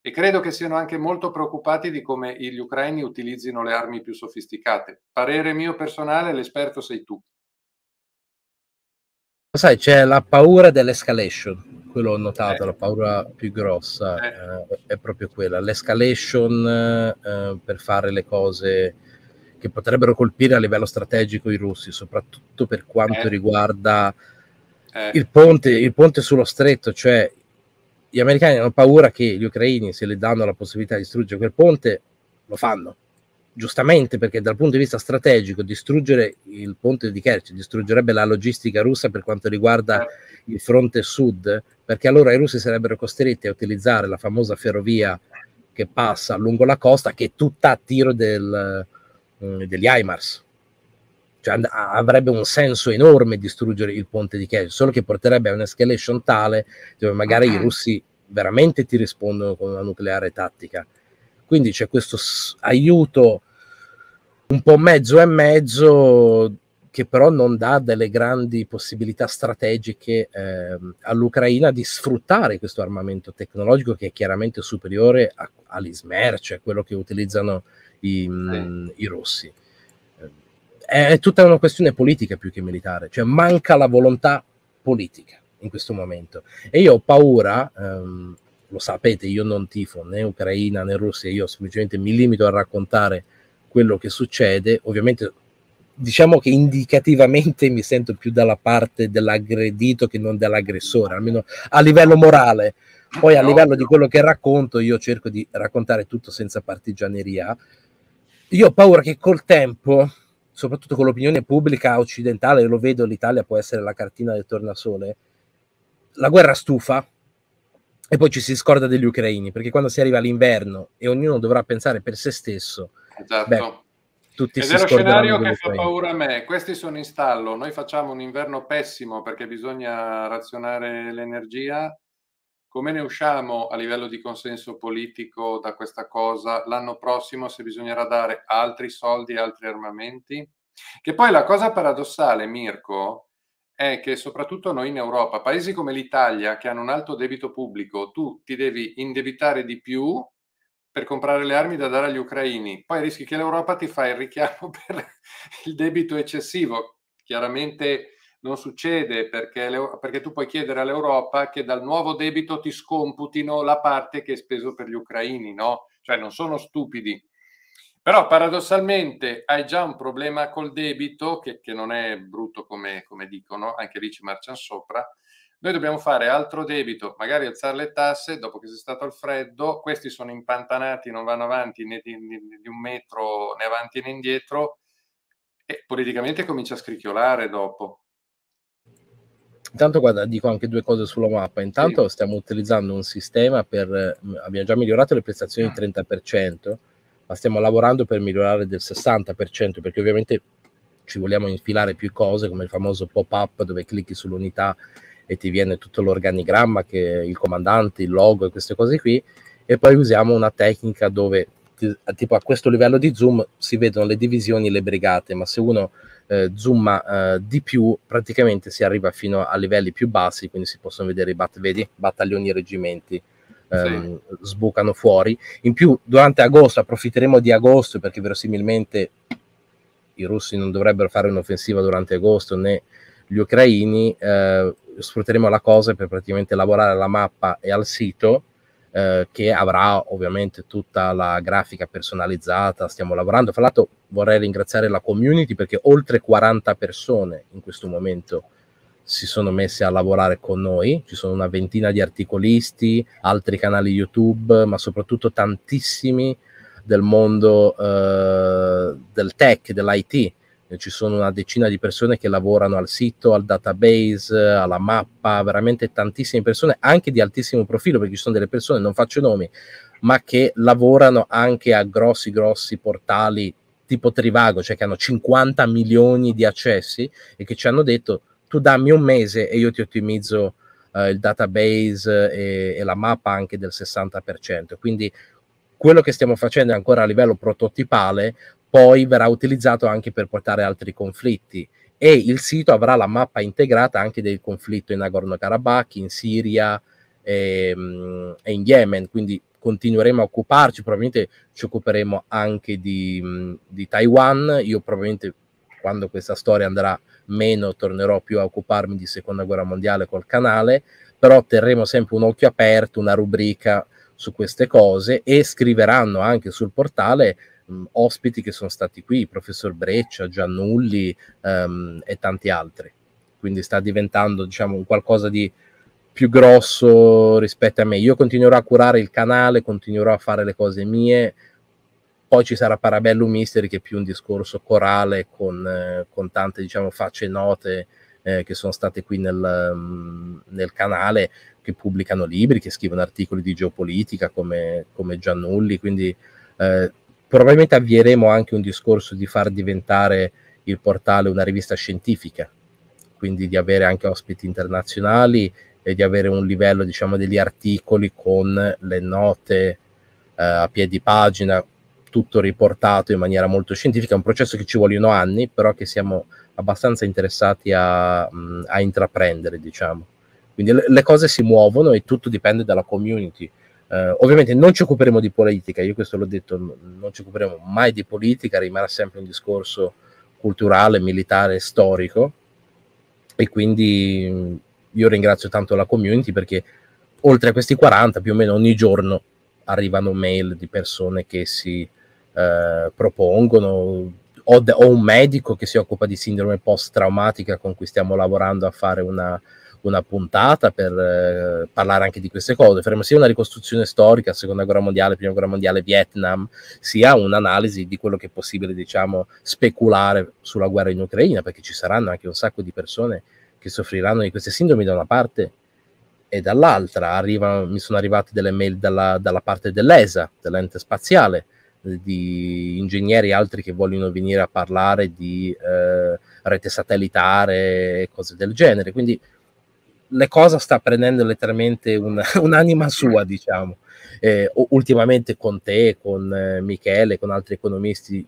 e credo che siano anche molto preoccupati di come gli ucraini utilizzino le armi più sofisticate. Parere mio personale, l'esperto sei tu. Sai, c'è la paura dell'escalation, quello ho notato, eh. la paura più grossa eh. Eh, è proprio quella, l'escalation eh, per fare le cose che potrebbero colpire a livello strategico i russi, soprattutto per quanto eh. riguarda eh. il, ponte, il ponte sullo stretto, cioè gli americani hanno paura che gli ucraini, se le danno la possibilità di distruggere quel ponte, lo fanno. Giustamente perché dal punto di vista strategico distruggere il ponte di Kerch distruggerebbe la logistica russa per quanto riguarda eh. il fronte sud, perché allora i russi sarebbero costretti a utilizzare la famosa ferrovia che passa lungo la costa, che è tutta a tiro del, eh, degli HIMARS cioè, avrebbe un senso enorme distruggere il ponte di Kerch, solo che porterebbe a un'escalation tale dove magari okay. i russi veramente ti rispondono con una nucleare tattica. Quindi c'è questo aiuto un po' mezzo e mezzo che però non dà delle grandi possibilità strategiche eh, all'Ucraina di sfruttare questo armamento tecnologico che è chiaramente superiore all'Ismer, a quello che utilizzano i, sì. mh, i russi è tutta una questione politica più che militare, cioè manca la volontà politica in questo momento. E io ho paura, ehm, lo sapete, io non tifo né Ucraina né Russia, io semplicemente mi limito a raccontare quello che succede, ovviamente diciamo che indicativamente mi sento più dalla parte dell'aggredito che non dell'aggressore, almeno a livello morale. Poi a livello di quello che racconto io cerco di raccontare tutto senza partigianeria. Io ho paura che col tempo soprattutto con l'opinione pubblica occidentale, lo vedo, l'Italia può essere la cartina del tornasole, la guerra stufa e poi ci si scorda degli ucraini, perché quando si arriva all'inverno e ognuno dovrà pensare per se stesso, esatto. beh, tutti Ed si è lo scenario che fa paura a me. Questi sono in stallo. Noi facciamo un inverno pessimo perché bisogna razionare l'energia come ne usciamo a livello di consenso politico da questa cosa l'anno prossimo se bisognerà dare altri soldi e altri armamenti? Che poi la cosa paradossale, Mirko, è che soprattutto noi in Europa, paesi come l'Italia che hanno un alto debito pubblico, tu ti devi indebitare di più per comprare le armi da dare agli ucraini, poi rischi che l'Europa ti fa il richiamo *laughs* per il debito eccessivo. Chiaramente non succede perché, perché, tu puoi chiedere all'Europa che dal nuovo debito ti scomputino la parte che è speso per gli ucraini, no? Cioè non sono stupidi. Però paradossalmente hai già un problema col debito, che, che non è brutto come, come dicono, anche lì ci marciano sopra. Noi dobbiamo fare altro debito, magari alzare le tasse dopo che c'è stato il freddo, questi sono impantanati, non vanno avanti né di, né di un metro né avanti né indietro e politicamente comincia a scricchiolare dopo. Intanto, guarda, dico anche due cose sulla mappa. Intanto sì. stiamo utilizzando un sistema per... Mm, abbiamo già migliorato le prestazioni del ah. 30%, ma stiamo lavorando per migliorare del 60%, perché ovviamente ci vogliamo infilare più cose, come il famoso pop-up dove clicchi sull'unità e ti viene tutto l'organigramma, che il comandante, il logo e queste cose qui. E poi usiamo una tecnica dove, tipo a questo livello di zoom, si vedono le divisioni e le brigate, ma se uno eh, zooma eh, di più, praticamente si arriva fino a livelli più bassi, quindi si possono vedere i bat- vedi, battaglioni e reggimenti. Ehm, sì. sbucano fuori in più durante agosto approfitteremo di agosto perché verosimilmente i russi non dovrebbero fare un'offensiva durante agosto né gli ucraini eh, sfrutteremo la cosa per praticamente lavorare alla mappa e al sito eh, che avrà ovviamente tutta la grafica personalizzata, stiamo lavorando. Fra l'altro vorrei ringraziare la community perché oltre 40 persone in questo momento si sono messe a lavorare con noi, ci sono una ventina di articolisti, altri canali YouTube, ma soprattutto tantissimi del mondo eh, del tech, dell'IT, ci sono una decina di persone che lavorano al sito, al database, alla mappa, veramente tantissime persone, anche di altissimo profilo, perché ci sono delle persone, non faccio nomi, ma che lavorano anche a grossi, grossi portali tipo Trivago, cioè che hanno 50 milioni di accessi e che ci hanno detto tu dammi un mese e io ti ottimizzo eh, il database e, e la mappa anche del 60%. Quindi quello che stiamo facendo è ancora a livello prototipale, poi verrà utilizzato anche per portare altri conflitti e il sito avrà la mappa integrata anche del conflitto in Nagorno-Karabakh, in Siria e, ehm, e in Yemen, quindi continueremo a occuparci, probabilmente ci occuperemo anche di, mm, di Taiwan, io probabilmente quando questa storia andrà meno tornerò più a occuparmi di seconda guerra mondiale col canale, però terremo sempre un occhio aperto, una rubrica su queste cose e scriveranno anche sul portale mh, ospiti che sono stati qui, professor Breccia, Giannulli um, e tanti altri. Quindi sta diventando diciamo, qualcosa di più grosso rispetto a me. Io continuerò a curare il canale, continuerò a fare le cose mie, poi ci sarà Parabello Mystery che è più un discorso corale con, eh, con tante diciamo, facce note eh, che sono state qui nel, nel, canale, che pubblicano libri, che scrivono articoli di geopolitica come, come Giannulli, quindi eh, probabilmente avvieremo anche un discorso di far diventare il portale una rivista scientifica, quindi di avere anche ospiti internazionali e di avere un livello, diciamo, degli articoli con le note eh, a piedi pagina, tutto riportato in maniera molto scientifica, è un processo che ci vogliono anni, però che siamo abbastanza interessati a, mm, a intraprendere, diciamo. Quindi le cose si muovono e tutto dipende dalla community. Uh, ovviamente non ci occuperemo di politica, io questo l'ho detto, non ci occuperemo mai di politica, rimarrà sempre un discorso culturale, militare, storico e quindi io ringrazio tanto la community perché oltre a questi 40 più o meno ogni giorno arrivano mail di persone che si uh, propongono, ho, ho un medico che si occupa di sindrome post-traumatica con cui stiamo lavorando a fare una una puntata per eh, parlare anche di queste cose. Faremo sia una ricostruzione storica, seconda guerra mondiale, prima guerra mondiale, Vietnam, sia un'analisi di quello che è possibile, diciamo, speculare sulla guerra in Ucraina, perché ci saranno anche un sacco di persone che soffriranno di queste sindrome da una parte e dall'altra. Arrivano, mi sono arrivate delle mail dalla, dalla parte dell'ESA, dell'ente spaziale, di ingegneri e altri che vogliono venire a parlare di eh, rete satellitare e cose del genere. Quindi le cose sta prendendo letteralmente una, *laughs* un'anima sua, diciamo. Eh, ultimamente con te, con eh, Michele, con altri economisti,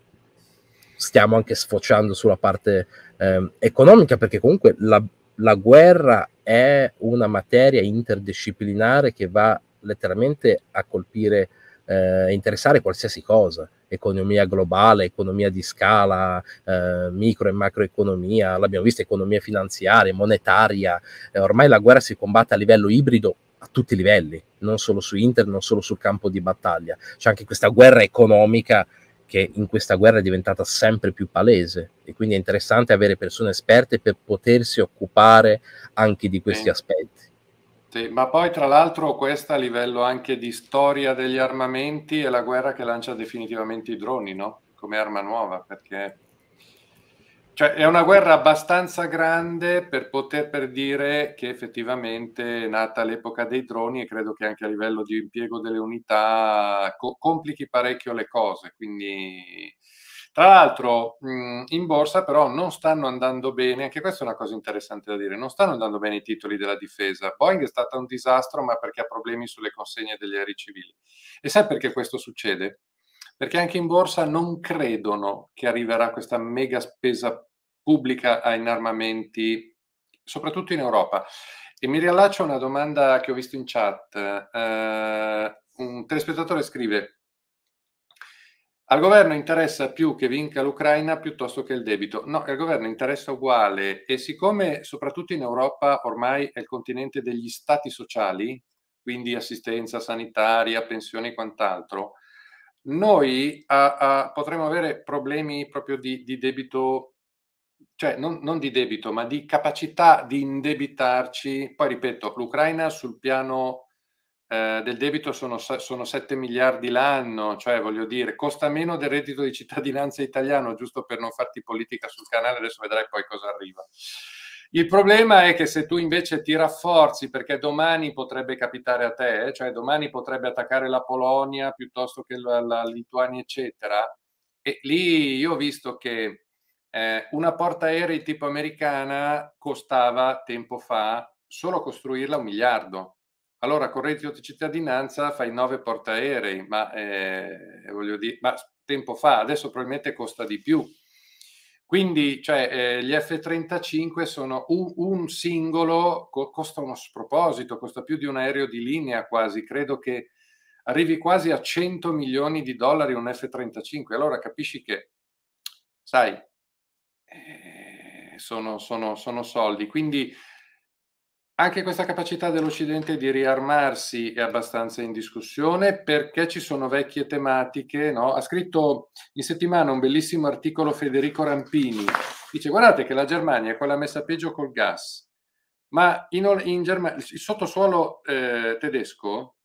stiamo anche sfociando sulla parte eh, economica, perché comunque la, la, guerra è una materia interdisciplinare che va letteralmente a colpire e eh, interessare qualsiasi cosa economia globale, economia di scala, eh, micro e macroeconomia, l'abbiamo visto economia finanziaria, monetaria, eh, ormai la guerra si combatte a livello ibrido a tutti i livelli, non solo su internet, non solo sul campo di battaglia, c'è anche questa guerra economica che in questa guerra è diventata sempre più palese e quindi è interessante avere persone esperte per potersi occupare anche di questi aspetti. Sì, ma poi tra l'altro questa a livello anche di storia degli armamenti è la guerra che lancia definitivamente i droni, no? Come arma nuova, perché cioè, è una guerra abbastanza grande per poter per dire che effettivamente è nata l'epoca dei droni e credo che anche a livello di impiego delle unità co- complichi parecchio le cose, quindi tra l'altro mh, in borsa però non stanno andando bene, anche questa è una cosa interessante da dire, non stanno andando bene i titoli della difesa. Boeing è stata un disastro ma perché ha problemi sulle consegne degli aerei civili. E sai perché questo succede? Perché anche in borsa non credono che arriverà questa mega spesa pubblica in armamenti, soprattutto in Europa. E mi riallaccio a una domanda che ho visto in chat. Uh, un telespettatore scrive, al governo interessa più che vinca l'Ucraina piuttosto che il debito. No, al governo interessa uguale e siccome soprattutto in Europa ormai è il continente degli stati sociali, quindi assistenza sanitaria, pensioni e quant'altro, noi a, a, potremmo avere problemi proprio di, di debito, cioè non, non, di debito, ma di capacità di indebitarci. Poi ripeto, l'Ucraina sul piano eh, del debito sono, sono 7 miliardi l'anno, cioè voglio dire, costa meno del reddito di cittadinanza italiano, giusto per non farti politica sul canale, adesso vedrai poi cosa arriva. Il problema è che se tu invece ti rafforzi, perché domani potrebbe capitare a te, eh, cioè domani potrebbe attaccare la Polonia piuttosto che la, la Lituania, eccetera, e lì io ho visto che eh, una portaerei tipo americana costava tempo fa solo costruirla un miliardo. Allora, con reddito di cittadinanza fai nove portaerei, ma, eh, voglio dire, ma tempo fa, adesso probabilmente costa di più. Quindi cioè, eh, gli F-35 sono un, un singolo, co- costa uno sproposito, costa più di un aereo di linea quasi, credo che arrivi quasi a 100 milioni di dollari un F-35. Allora capisci che, sai, eh, sono, sono, sono soldi. Quindi anche questa capacità dell'Occidente di riarmarsi è abbastanza in discussione perché ci sono vecchie tematiche. No? Ha scritto in settimana un bellissimo articolo Federico Rampini. Dice guardate che la Germania è quella messa peggio col gas, ma in, in Germania, il sottosuolo eh, tedesco,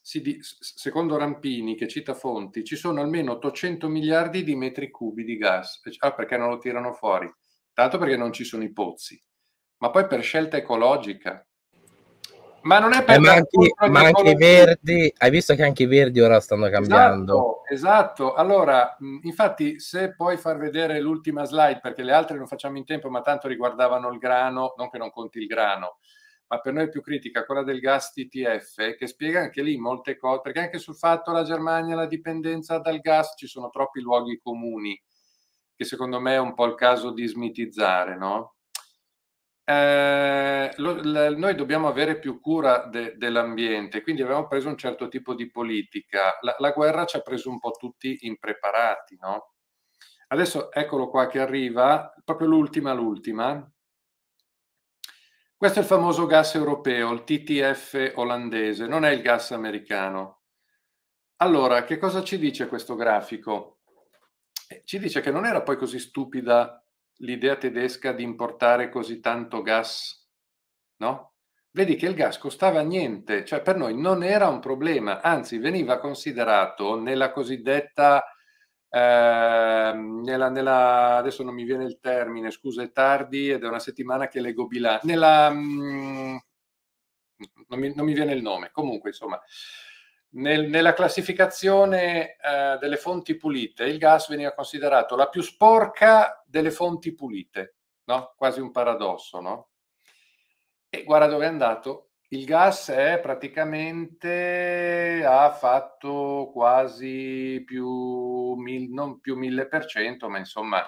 si, secondo Rampini che cita fonti, ci sono almeno 800 miliardi di metri cubi di gas. Ah, perché non lo tirano fuori? Tanto perché non ci sono i pozzi ma poi per scelta ecologica. Ma non è eh, per... Eh, ma anche, ma anche i verdi, hai visto che anche i verdi ora stanno cambiando. Esatto, esatto. Allora, infatti, se puoi far vedere l'ultima slide, perché le altre non facciamo in tempo, ma tanto riguardavano il grano, non che non conti il grano, ma per noi è più critica quella del gas TTF, che spiega anche lì molte cose, perché anche sul fatto la Germania, la dipendenza dal gas, ci sono troppi luoghi comuni, che secondo me è un po' il caso di smitizzare, no? eh, lo, la, noi dobbiamo avere più cura de, dell'ambiente, quindi abbiamo preso un certo tipo di politica. La, la guerra ci ha preso un po' tutti impreparati, no? Adesso eccolo qua che arriva, proprio l'ultima, l'ultima. Questo è il famoso gas europeo, il TTF olandese, non è il gas americano. Allora, che cosa ci dice questo grafico? Eh, ci dice che non era poi così stupida l'idea tedesca di importare così tanto gas, no? Vedi che il gas costava niente, cioè per noi non era un problema, anzi veniva considerato nella cosiddetta, eh, nella, nella, adesso non mi viene il termine, scusa è tardi ed è una settimana che leggo bilancio, nella, mm, non, mi, non mi viene il nome, comunque insomma, nel, nella classificazione eh, delle fonti pulite, il gas veniva considerato la più sporca delle fonti pulite, no? quasi un paradosso. No? E guarda dove è andato. Il gas è praticamente ha fatto quasi più, mil, non più 1000%, ma insomma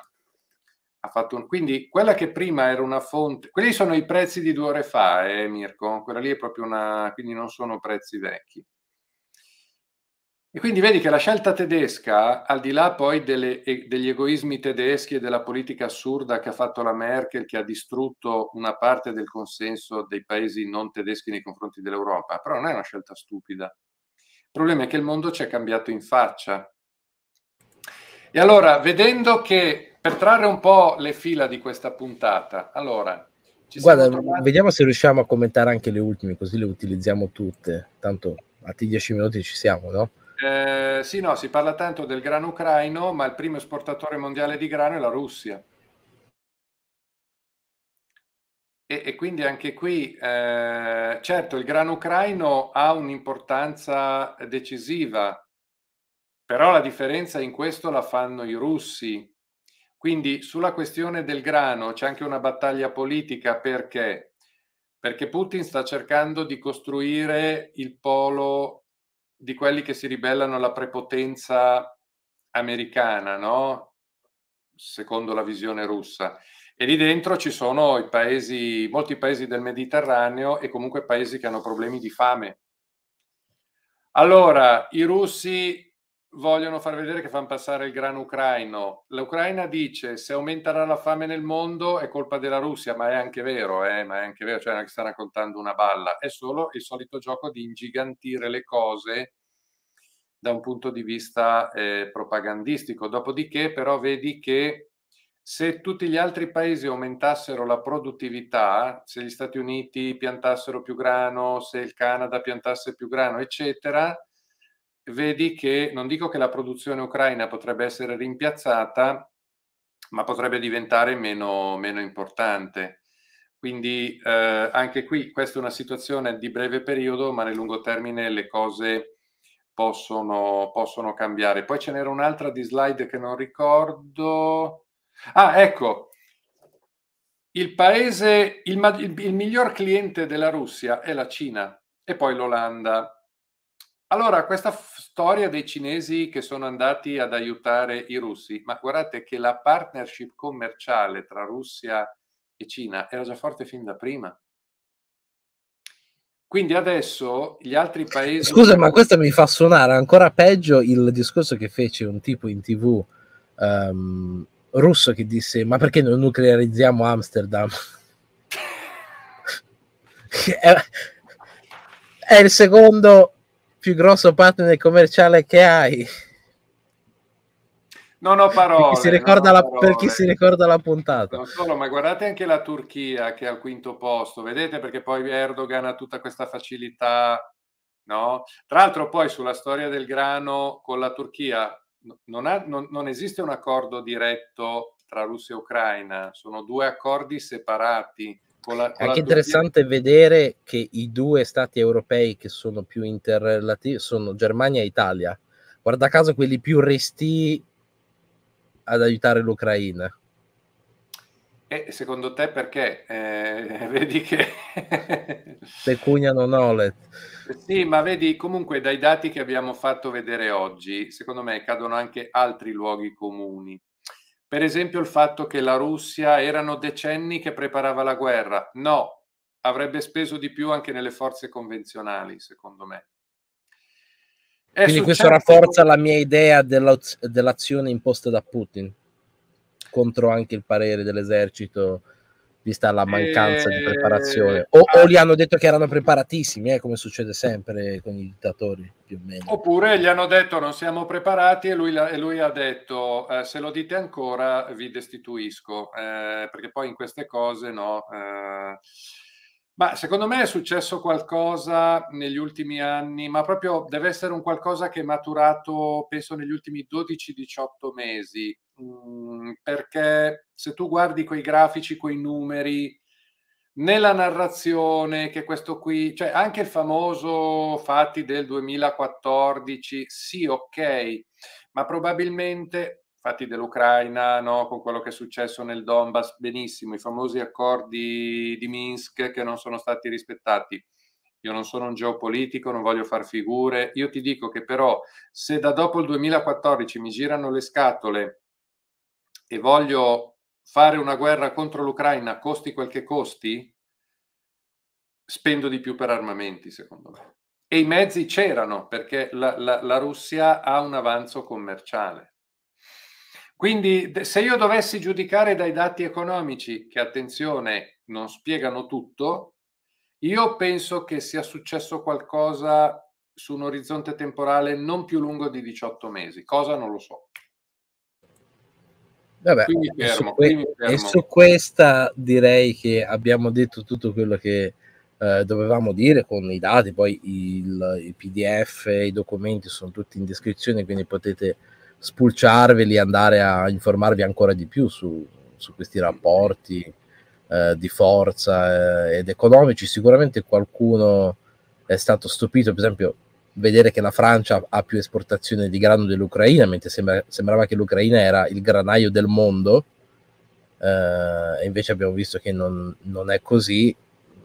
ha fatto un... Quindi quella che prima era una fonte, quelli sono i prezzi di due ore fa, eh, Mirko, quella lì è proprio una... quindi non sono prezzi vecchi e quindi vedi che la scelta tedesca, al di là poi delle, degli egoismi tedeschi e della politica assurda che ha fatto la Merkel, che ha distrutto una parte del consenso dei paesi non tedeschi nei confronti dell'Europa, però non è una scelta stupida. Il problema è che il mondo ci è cambiato in faccia. E allora, vedendo che, per trarre un po' le fila di questa puntata, allora... Guarda, trovati... vediamo se riusciamo a commentare anche le ultime, così le utilizziamo tutte. Tanto a 10 minuti ci siamo, no? Eh, sì, no, si parla tanto del grano ucraino, ma il primo esportatore mondiale di grano è la Russia. E, e quindi anche qui, eh, certo, il grano ucraino ha un'importanza decisiva, però la differenza in questo la fanno i russi. Quindi sulla questione del grano c'è anche una battaglia politica perché? Perché Putin sta cercando di costruire il polo di quelli che si ribellano alla prepotenza americana, no? secondo la visione russa. E lì dentro ci sono i paesi, molti paesi del Mediterraneo e comunque paesi che hanno problemi di fame. Allora, i russi vogliono far vedere che fanno passare il grano ucraino. L'Ucraina dice se aumenterà la fame nel mondo è colpa della Russia, ma è anche vero, eh, ma è anche vero, cioè non sta raccontando una balla, è solo il solito gioco di ingigantire le cose da un punto di vista eh, propagandistico. Dopodiché però vedi che se tutti gli altri paesi aumentassero la produttività, se gli Stati Uniti piantassero più grano, se il Canada piantasse più grano, eccetera, vedi che non dico che la produzione ucraina potrebbe essere rimpiazzata, ma potrebbe diventare meno, meno importante. Quindi eh, anche qui questa è una situazione di breve periodo, ma nel lungo termine le cose possono, possono cambiare. Poi ce n'era un'altra di slide che non ricordo. Ah, ecco, il paese, il, il, il miglior cliente della Russia è la Cina e poi l'Olanda allora, questa f- storia dei cinesi che sono andati ad aiutare i russi, ma guardate che la partnership commerciale tra Russia e Cina era già forte fin da prima. Quindi adesso gli altri paesi... Scusa, ma questo mi fa suonare ancora peggio il discorso che fece un tipo in tv um, russo che disse ma perché non nuclearizziamo Amsterdam? *laughs* è, è il secondo più grosso partner commerciale che hai. Non ho parole. Per chi si ricorda, la, chi si ricorda la, puntata. Non solo, ma guardate anche la Turchia che è al quinto posto, vedete perché poi Erdogan ha tutta questa facilità, no? Tra l'altro poi sulla storia del grano con la Turchia non, ha, non, non esiste un accordo diretto tra Russia e Ucraina, sono due accordi separati con la, con è anche interessante Turchia. vedere che i due stati europei che sono più interrelativi sono Germania e Italia. Guarda caso quelli più resti ad aiutare l'Ucraina. E secondo te perché? Eh, *laughs* vedi che... *laughs* Pecuniano Nolet. Sì, ma vedi comunque dai dati che abbiamo fatto vedere oggi, secondo me cadono anche altri luoghi comuni. Per esempio il fatto che la Russia erano decenni che preparava la guerra. No, avrebbe speso di più anche nelle forze convenzionali, secondo me. È Quindi questo rafforza la mia idea dell'azione imposta da Putin contro anche il parere dell'esercito vista la mancanza e... di eh, preparazione. O, o, ah. gli hanno detto che erano preparatissimi, eh, come succede sempre con i dittatori più o meno. Oppure gli hanno detto non siamo preparati e lui, e lui ha detto eh, se lo dite ancora vi destituisco, eh, perché poi in queste cose no. Eh, ma secondo me è successo qualcosa negli ultimi anni, ma proprio deve essere un qualcosa che è maturato, penso, negli ultimi 12-18 mesi, mm, perché se tu guardi quei grafici, quei numeri, nella narrazione che questo qui, cioè anche il famoso Fatti del 2014, sì, ok, ma probabilmente fatti dell'Ucraina, no? con quello che è successo nel Donbass, benissimo, i famosi accordi di Minsk che non sono stati rispettati. Io non sono un geopolitico, non voglio far figure, io ti dico che però se da dopo il 2014 mi girano le scatole e voglio fare una guerra contro l'Ucraina, costi quel che costi, spendo di più per armamenti, secondo me. E i mezzi c'erano perché la, la, la Russia ha un avanzo commerciale quindi se io dovessi giudicare dai dati economici, che attenzione non spiegano tutto, io penso che sia successo qualcosa su un orizzonte temporale non più lungo di 18 mesi, cosa non lo so. Vabbè, fermo, e, su que- e, su questa direi che abbiamo detto tutto quello che eh, dovevamo dire con i dati, poi il, il PDF, i documenti sono tutti in descrizione, quindi potete spulciarveli, andare a informarvi ancora di più su, su questi rapporti eh, di forza eh, ed economici. Sicuramente qualcuno è stato stupito, per esempio, vedere che la Francia ha più esportazioni di grano dell'Ucraina, mentre sembra, sembrava che l'Ucraina era il granaio del mondo, eh, invece abbiamo visto che non, non, è così.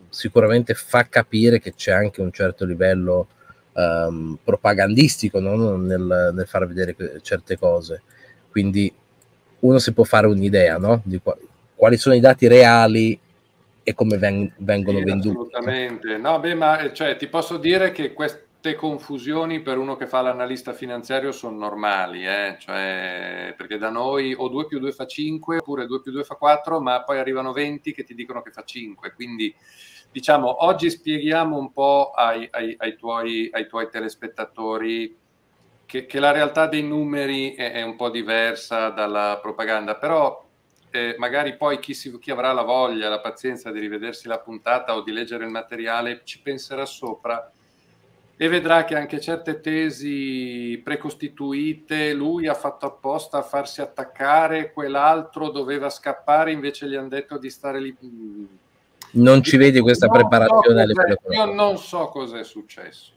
Sicuramente fa capire che c'è anche un certo livello um, propagandistico no? nel, nel, far vedere certe cose. Quindi uno si può fare un'idea no? di qua, quali sono i dati reali e come veng vengono sì, venduti. Assolutamente, no, beh, ma eh, cioè, ti posso dire che queste confusioni per uno che fa l'analista finanziario sono normali, eh? cioè, perché da noi o 2 più 2 fa 5 oppure 2 più 2 fa 4, ma poi arrivano 20 che ti dicono che fa 5, quindi diciamo, oggi spieghiamo un po' ai, ai, ai, tuoi, ai tuoi, telespettatori che, che, la realtà dei numeri è, è, un po' diversa dalla propaganda, però eh, magari poi chi, si, chi avrà la voglia, la pazienza di rivedersi la puntata o di leggere il materiale ci penserà sopra e vedrà che anche certe tesi precostituite, lui ha fatto apposta a farsi attaccare, quell'altro doveva scappare, invece gli hanno detto di stare lì mm, non ci vedi questa preparazione alle so Io non so cosa è successo,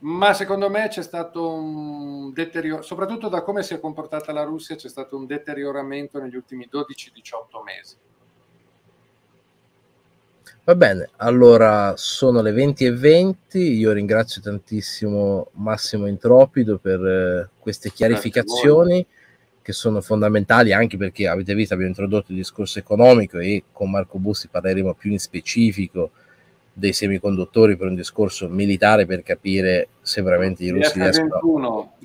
ma secondo me c'è stato un deterioramento, soprattutto da come si è comportata la Russia, c'è stato un deterioramento negli ultimi 12-18 mesi. Va bene, allora sono le 20.20, 20. io ringrazio tantissimo Massimo Intropido per eh, queste chiarificazioni che sono fondamentali anche perché avete visto abbiamo introdotto il discorso economico e con Marco Bussi parleremo più in specifico dei semiconduttori per un discorso militare per capire se veramente i russi riescono,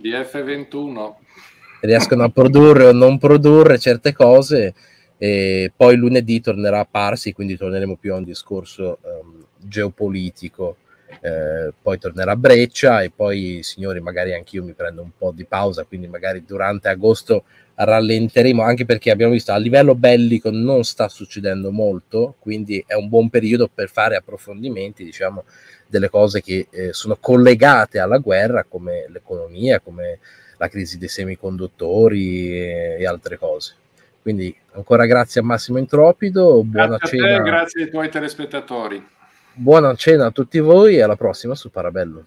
riescono a produrre o non produrre certe cose e poi lunedì tornerà a Parsi quindi torneremo più a un discorso um, geopolitico eh, poi tornerà a Breccia e poi, signori, magari anch'io mi prendo un po' di pausa, quindi magari durante agosto rallenteremo, anche perché abbiamo visto a livello bellico non sta succedendo molto, quindi è un buon periodo per fare approfondimenti, diciamo, delle cose che eh, sono collegate alla guerra, come l'economia, come la crisi dei semiconduttori e, e altre cose. Quindi ancora grazie a Massimo Intropido buona grazie cena. A te, grazie ai tuoi telespettatori. Buona cena a tutti voi e alla prossima su Parabello.